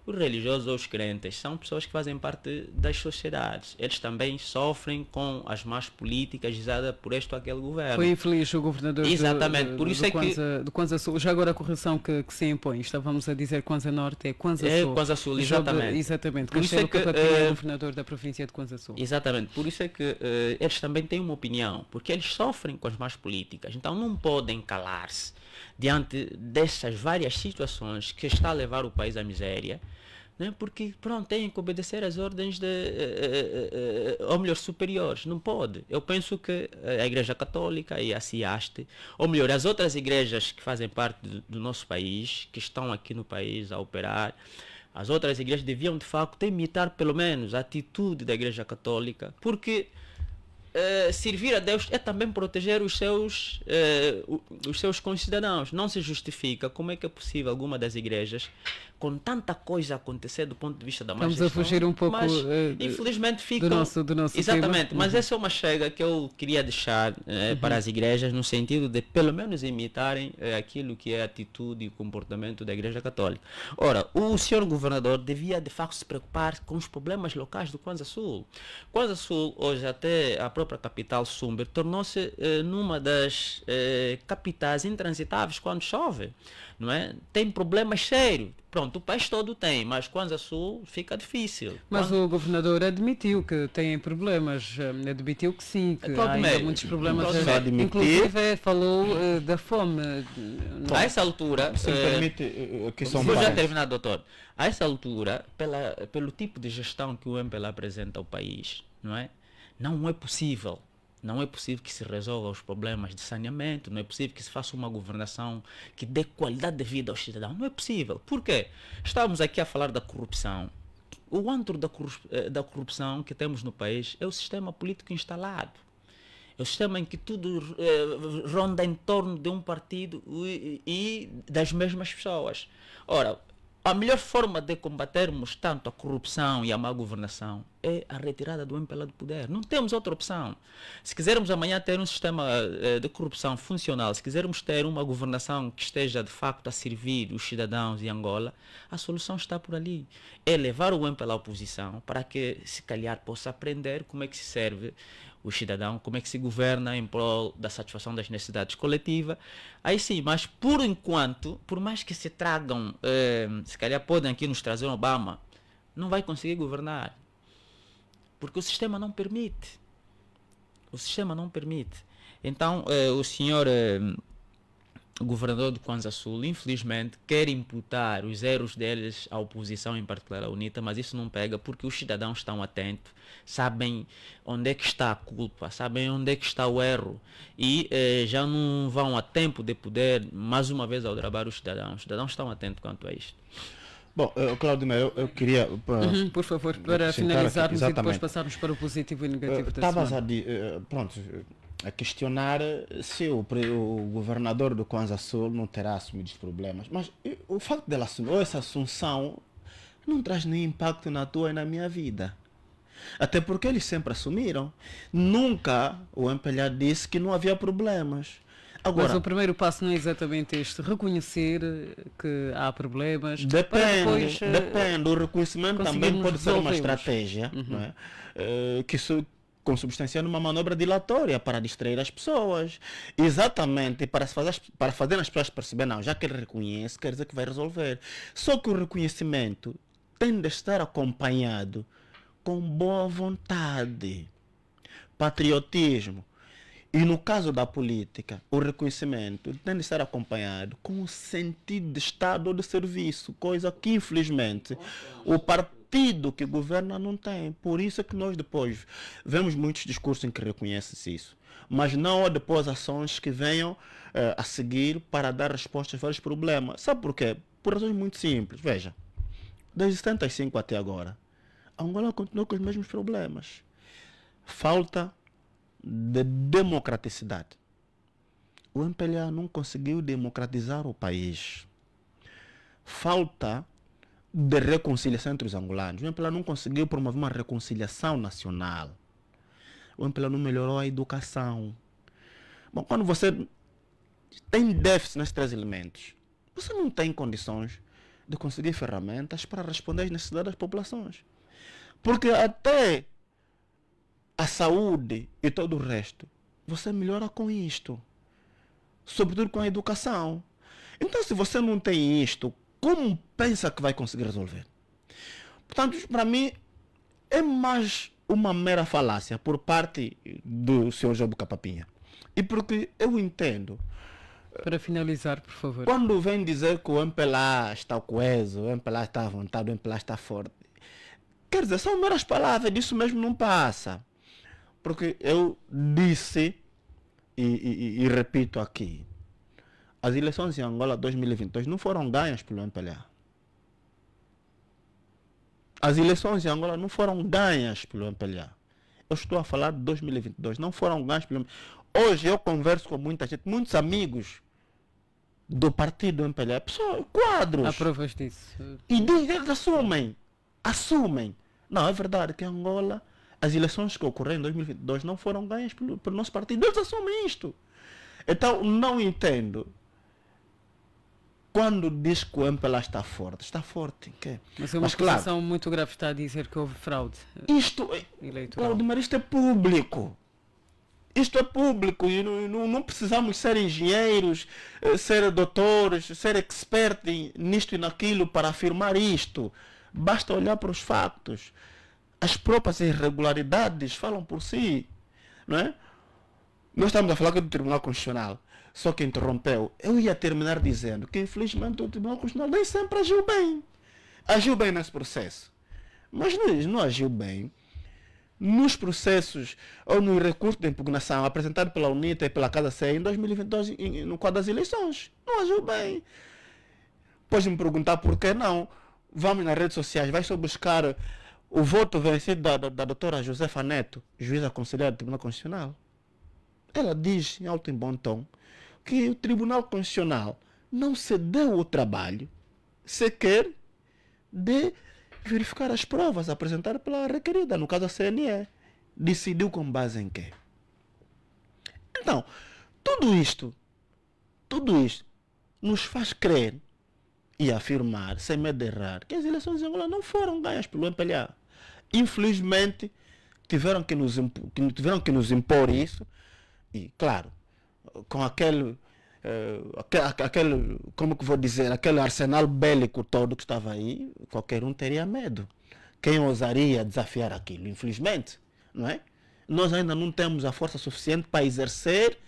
os religiosos ou os crentes são pessoas que fazem parte das sociedades. Eles também sofrem com as más políticas usadas por este ou aquele governo. Foi infeliz o governador Exatamente. Do, por isso do, é que... do Sul. Já agora a correção que, que se impõe. Estávamos a dizer Quanza Norte é Quanza é Sul. É Quanza Sul, exatamente. exatamente. Por isso é que, Capapinha, uh, é eh, governador da província de Kwanza Sul. Exatamente. Por isso é que uh, eles também têm uma opinião. Porque eles sofrem com as más políticas. Então não podem calar-se diante dessas várias situações que está a levar o país à miséria, né? porque pronto, têm que obedecer às ordens de, uh, ou melhor, superiores, não pode. Eu penso que a Igreja Católica e a CIASTE, ou melhor, as outras igrejas que fazem parte do, do nosso país, que estão aqui no país a operar, as outras igrejas deviam de facto imitar pelo menos a atitude da Igreja Católica, porque eh, servir a Deus é também proteger os seus, uh, os seus concidadãos. Não se justifica como é que é possível alguma das igrejas com tanta coisa a acontecer do ponto de vista da Estamos a fugir um pouco mas, uh, infelizmente ficam, do nosso, do nosso Exatamente, tema. mas uhum. essa é uma chega que eu queria deixar eh, uhum. para as igrejas no sentido de pelo menos imitarem eh, aquilo que é a atitude e o comportamento da Igreja Católica. Ora, o senhor governador devia de facto se preocupar com os problemas locais do Kwanza Sul. Kwanza Sul, hoje até a própria capital Sumber, tornou-se numa das capitais intransitáveis quando chove não é? Tem problemas sérios. Pronto, o país todo tem, mas a Sul fica difícil. Mas Quando... o governador admitiu que tem problemas, eh, admitiu que sim, que há ainda muitos problemas. Só Inclusive eh, falou uh, da fome. Bom, a é? essa altura, se uh, permite, que são vou já terminar, doutor. A essa altura, pela, pelo tipo de gestão que o MPLA apresenta ao país, não é? Não é possível não é possível que se resolva os problemas de saneamento, não é possível que se faça uma governação que dê qualidade de vida aos cidadãos. Não é possível. Por quê? Estamos aqui a falar da corrupção. O antro da, eh, da corrupção que temos no país é o sistema político instalado. É o sistema em que tudo eh, ronda em torno de um partido e, e das mesmas pessoas. Ora, a melhor forma de combatermos tanto a corrupção e a má governação é a retirada do MPLA do poder. Não temos outra opção. Se quisermos amanhã ter um sistema eh, de corrupção funcional, se quisermos ter uma governação que esteja de facto a servir os cidadãos de Angola, a solução está por ali. É levar o MPLA à oposição para que, se calhar, possa aprender como é que se serve o cidadão, como é que se governa em prol da satisfação das necessidades coletivas. Aí sim, mas por enquanto, por mais que se tragam, eh, se calhar podem aqui nos trazer um Obama, não vai conseguir governar. Porque o sistema não permite. O sistema não permite. Então, eh, o senhor. Eh, o governador de Kwanza Sul, infelizmente, quer imputar os erros deles à oposição, em particular à UNITA, mas isso não pega porque os cidadãos estão atentos, sabem onde é que está a culpa, sabem onde é que está o erro e eh, já não vão a tempo de poder, mais uma vez, aldrabar os cidadãos. Os cidadãos estão atentos quanto a isto. Bom, uh, eh, Claudina, eu, eu queria. Uh, uhum, por favor, para finalizarmos aqui, e depois passarmos para o positivo e negativo uh, da semana. A, uh, eh, pronto, a questionar se o, o governador do Kwanza Sul não terá assumido os problemas. Mas o facto dela assumir, ou essa assunção, não traz nenhum impacto na tua e na minha vida. Até porque eles sempre assumiram. Nunca o empelhado disse que não havia problemas. Agora, Mas o primeiro passo não é exatamente este, reconhecer que há problemas. Depende, depois, eh, depende. O reconhecimento também pode ser uma estratégia uhum. não é? Uh, que, consubstanciando uma manobra dilatória para distrair as pessoas. Exatamente, para, fazer as, para fazer as pessoas perceber, não, já que ele reconhece, quer dizer que vai resolver. Só que o reconhecimento tem de estar acompanhado com boa vontade, patriotismo. E no caso da política, o reconhecimento tem de estar acompanhado com o sentido de Estado ou de serviço, coisa que, infelizmente, o, par partido que governa não tem. Por isso é que nós depois vemos muitos discursos em que reconhece-se isso. Mas não há depois ações que venham eh, a seguir para dar resposta a vários problemas. Sabe por quê? Por razões muito simples. Veja, desde 75 até agora, Angola continua com os mesmos problemas. Falta de democraticidade. O MPLA não conseguiu democratizar o país. Falta de reconciliação entre os angolanos. O MPLA não conseguiu promover uma reconciliação nacional. O MPLA não melhorou a educação. Bom, quando você tem déficit nesses três elementos, você não tem condições de conseguir ferramentas para responder às necessidades das populações. Porque até a saúde e todo o resto, você melhora com isto. Sobretudo com a educação. Então, se você não tem isto como pensa que vai conseguir resolver. Portanto, para mim, é mais uma mera falácia por parte do Sr. Jobo Capapinha. E porque eu entendo. Eh, para finalizar, por favor. Quando vem dizer que o MPLA está coeso, o MPLA está à vontade, o MPLA está forte. Quer dizer, são meras palavras, isso mesmo não passa. Porque eu disse, e, e, e repito aqui, as eleições em Angola 2022 não foram ganhas pelo MPLA. As eleições em Angola não foram ganhas pelo MPLA. Eu estou a falar de 2022, não foram ganhas pelo Hoje eu converso com muita gente, muitos amigos do partido do MPLA, pessoal, quadros. Aprovas disso. E dizem eles assumem, assumem. Não, é verdade que Angola, as eleições que ocorreram em 2022 não foram ganhas pelo, pelo nosso partido. Eles assumem isto. Então, não entendo quando diz que o MPLA está forte, está forte. Mas é uma Mas, acusação claro, muito grave está a dizer que houve fraude eh, isto, eh, eleitoral. O mas isto é público. Isto é público e não, não precisamos ser engenheiros, eh, ser doutores, ser expertos nisto e naquilo para afirmar isto. Basta olhar para os factos. As próprias irregularidades falam por si. Não é? Nós estamos a falar aqui do Tribunal Constitucional. Só que interrompeu. Eu ia terminar dizendo que infelizmente o Tribunal Constitucional nem sempre agiu bem. Agiu bem nesse processo. Mas não, agiu bem nos processos ou no recurso de impugnação apresentado pela UNITA e pela Casa CE em 2022, no quadro das eleições. Não agiu bem. Pois me perguntar por que não. Vamos nas redes sociais, vai só buscar o voto vencido da, da, da doutora Josefa Neto, juíza conselheira do Tribunal Constitucional. Ela diz em alto e bom tom que o Tribunal Constitucional não se deu o trabalho sequer de verificar as provas apresentadas pela requerida, no caso a CNE. Decidiu com base em quê? Então, tudo isto, tudo isto nos faz crer e afirmar, sem medo de errar, que as eleições de Angola não foram ganhas pelo MPLA. Infelizmente, tiveram que nos, tiveram que nos impor isso. E, claro, com aquele, eh, aquele, como que vou dizer, aquele arsenal bélico todo que estava aí, qualquer um teria medo. Quem ousaria desafiar aquilo, infelizmente, não é? Nós ainda não temos a força suficiente para exercer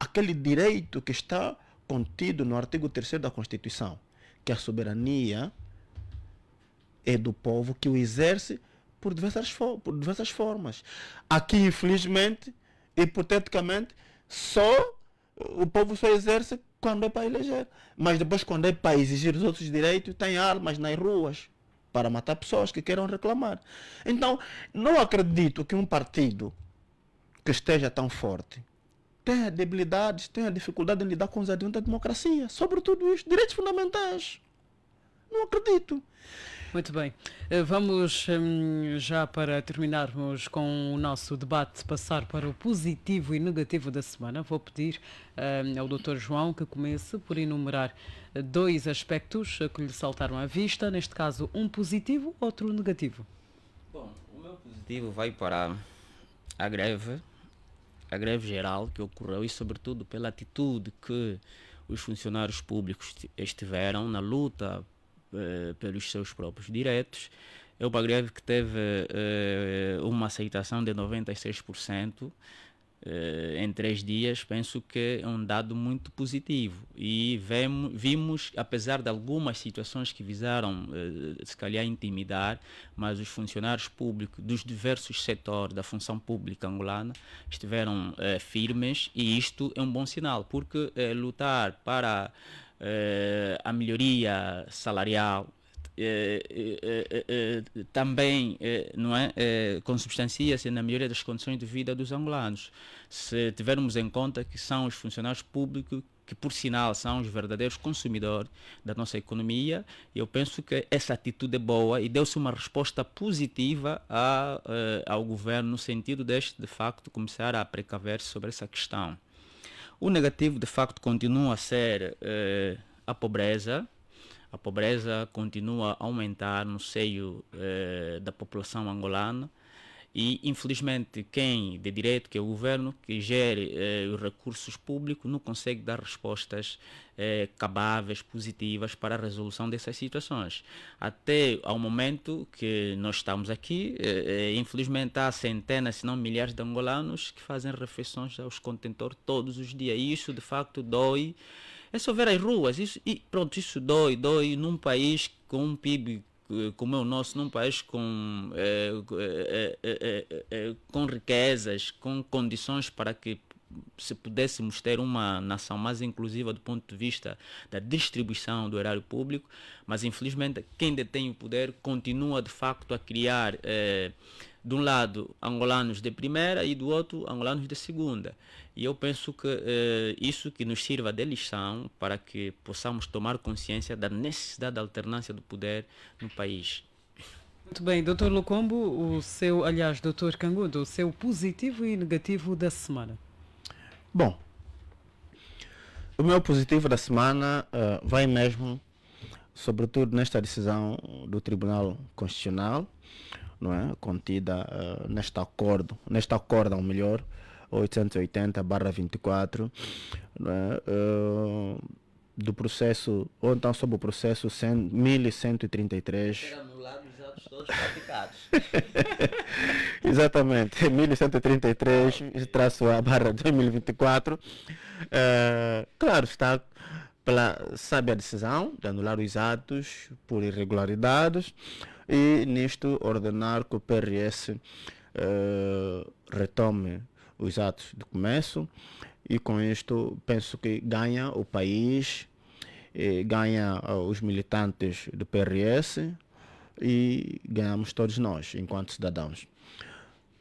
aquele direito que está contido no artigo 3 da Constituição, que é a soberania é do povo que o exerce por diversas, por diversas formas. Aqui, infelizmente, hipoteticamente, só o povo só exerce quando é para eleger. Mas depois, quando é para exigir os outros direitos, tem armas nas ruas para matar pessoas que queiram reclamar. Então, não acredito que um partido que esteja tão forte tenha debilidades, tenha dificuldade em lidar com os adiantos da democracia, sobretudo isto, direitos fundamentais. Não acredito. Muito bem. Eh, vamos hum, já para terminarmos com o nosso debate, passar para o positivo e negativo da semana. Vou pedir hum, ao Dr. João que comece por enumerar eh, dois aspectos eh, que lhe saltaram à vista, neste caso um positivo, outro negativo. Bom, o meu positivo vai para a greve, a greve geral que ocorreu e sobretudo pela atitude que os funcionários públicos estiveram na luta eh, pelos seus próprios diretos. É uma greve que teve uh, uma aceitação de 96% eh, em três dias, penso que é um dado muito positivo. E vemos, vimos, apesar de algumas situações que visaram, se calhar, intimidar, mas os funcionários públicos dos diversos setores da função pública angolana estiveram firmes, e isto é um bom sinal, porque lutar para eh, a melhoria salarial, eh, eh, também não é, consubstancia-se na melhoria das condições de vida dos angolanos. Se tivermos em conta que são os funcionários públicos que por sinal são os verdadeiros consumidores da nossa economia, eu penso que essa atitude é boa e deu-se uma resposta positiva a, ao governo no sentido deste, de facto, começar a precaver sobre essa questão. O negativo, de facto, continua a ser eh, a pobreza. A pobreza continua a aumentar no seio eh, da população angolana. E, infelizmente, quem de direito, que é o governo, que gere eh, os recursos públicos, não consegue dar respostas eh, cabáveis, positivas para a resolução dessas situações. Até ao momento que nós estamos aqui, eh, eh, infelizmente há centenas, se não milhares de angolanos que fazem refeições aos contentores todos os dias. E isso, de facto, dói. É só ver as ruas. Isso, e pronto, isso dói, dói num país com um PIB como é o nosso, num país com, é é, é, é, é, com riquezas, com condições para que se pudéssemos ter uma nação mais inclusiva do ponto de vista da distribuição do erário público, mas infelizmente quem detém o poder continua de facto a criar, é, de um lado, angolanos de primeira e do outro, angolanos de segunda. E eu penso que eh, isso que nos sirva de lição para que possamos tomar consciência da necessidade da alternância do poder no país. Muito bem, doutor Locombo, o seu, aliás, doutor Cangudo, o seu positivo e negativo da semana. Bom, o meu positivo da semana uh, vai mesmo, sobretudo nesta decisão do Tribunal Constitucional, não é? contida uh, neste acordo, neste acórdão melhor, 880 barra 24 né, uh, do processo, ou então sob o processo 1133 1133. <laughs> Exatamente, 1133 traço A barra 2024. Uh, ah, claro, está pela sábia decisão de anular os atos por irregularidades e nisto ordenar que o PRS ah, retome os atos de comércio e com isto penso que ganha o país, eh, ganha ah, os militantes do PRS e ganhamos todos nós enquanto cidadãos.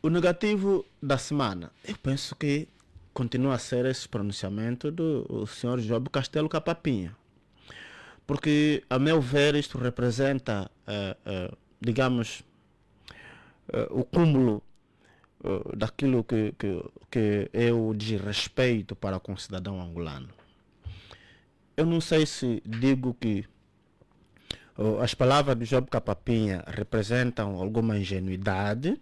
O negativo da semana, eu penso que continua a ser esse pronunciamento do senhor Job Castelo Capapinha. Porque, a meu ver, isto representa, uh, uh, digamos, uh, o cúmulo eh, daquilo que, que, que é o desrespeito para com o cidadão angolano. Eu não sei se digo que uh, as palavras do Job Capapinha representam alguma ingenuidade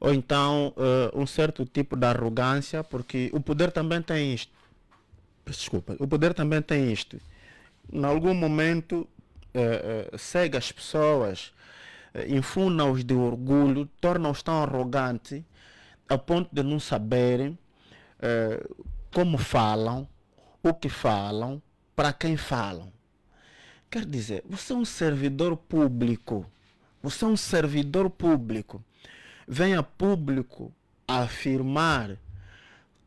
ou então uh, um certo tipo de arrogância, porque o poder também tem isto. Desculpa, o poder também tem isto. Em algum momento uh, cega as pessoas eh, infundam-os de orgulho, tornam-os tão arrogantes a ponto de não saberem uh, como falam, o que falam, para quem falam. Quer dizer, você é um servidor público. Você é um servidor público. Venha público afirmar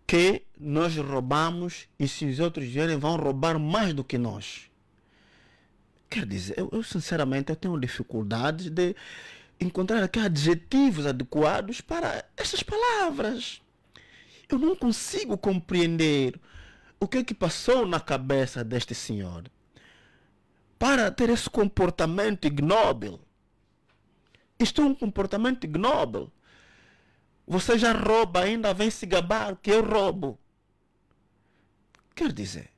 que nós roubamos e se os outros vierem vão roubar mais do que nós. Quer dizer, eu, eu sinceramente eu tenho dificuldades de encontrar aqui adjetivos adequados para essas palavras. Eu não consigo compreender o que é que passou na cabeça deste senhor para ter esse comportamento ignóbil. Isto é um comportamento ignóbil. Você já rouba, ainda vem se gabar que eu roubo. Quer dizer,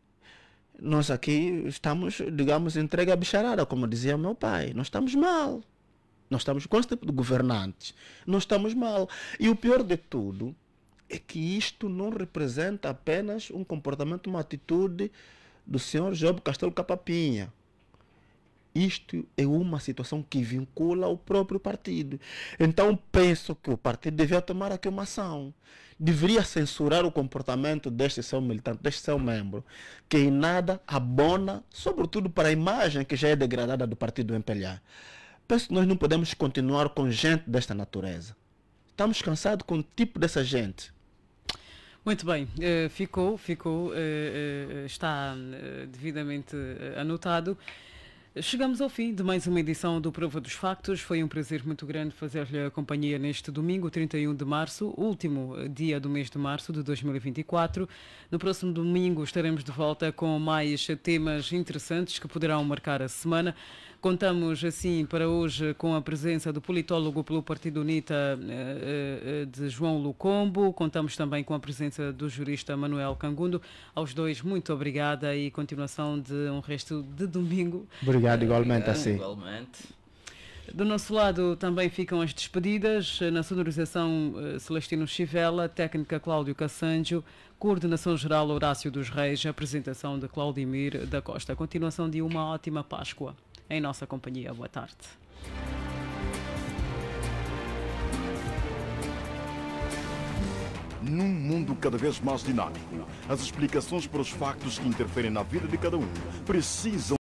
nós aqui estamos, digamos, entregue à bicharada, como dizia meu pai. Nós estamos mal. Nós estamos com esse tipo de governantes. Nós estamos mal. E o pior de tudo é que isto não representa apenas um comportamento, uma atitude do senhor Job Castelo Capapinha. Isto é uma situação que vincula o próprio partido. Então penso que o partido devia tomar aqui uma ação. Deveria censurar o comportamento deste seu militante, deste seu membro, que em nada abona, sobretudo para a imagem que já é degradada do partido MPLA. Penso que nós não podemos continuar com gente desta natureza. Estamos cansados com o tipo dessa gente. Muito bem, uh, ficou, ficou, uh, uh, está devidamente anotado. Chegamos ao fim de mais uma edição do Prova dos Factos. Foi um prazer muito grande fazer-lhe a companhia neste domingo, 31 de março, último eh, dia do mês de março de 2024. No próximo domingo estaremos de volta com mais temas interessantes que poderão marcar a semana. Contamos assim para hoje com a presença do politólogo pelo Partido Unita eh, eh, eh, de João Lucombo. Contamos também com a presença do jurista Manuel Cangundo. Aos dois, muito obrigada e continuação de um resto de domingo. Obrigado igualmente assim. Igualmente. Do nosso lado também ficam as despedidas. Na sonorização, Celestino Chivela, técnica Cláudio Cassanjo, coordenação geral Horácio dos Reis, apresentação de Claudimir da Costa. continuação de uma ótima Páscoa em nossa companhia. Boa tarde. Num mundo cada vez mais dinâmico, as explicações para os factos que interferem na vida de cada um precisam.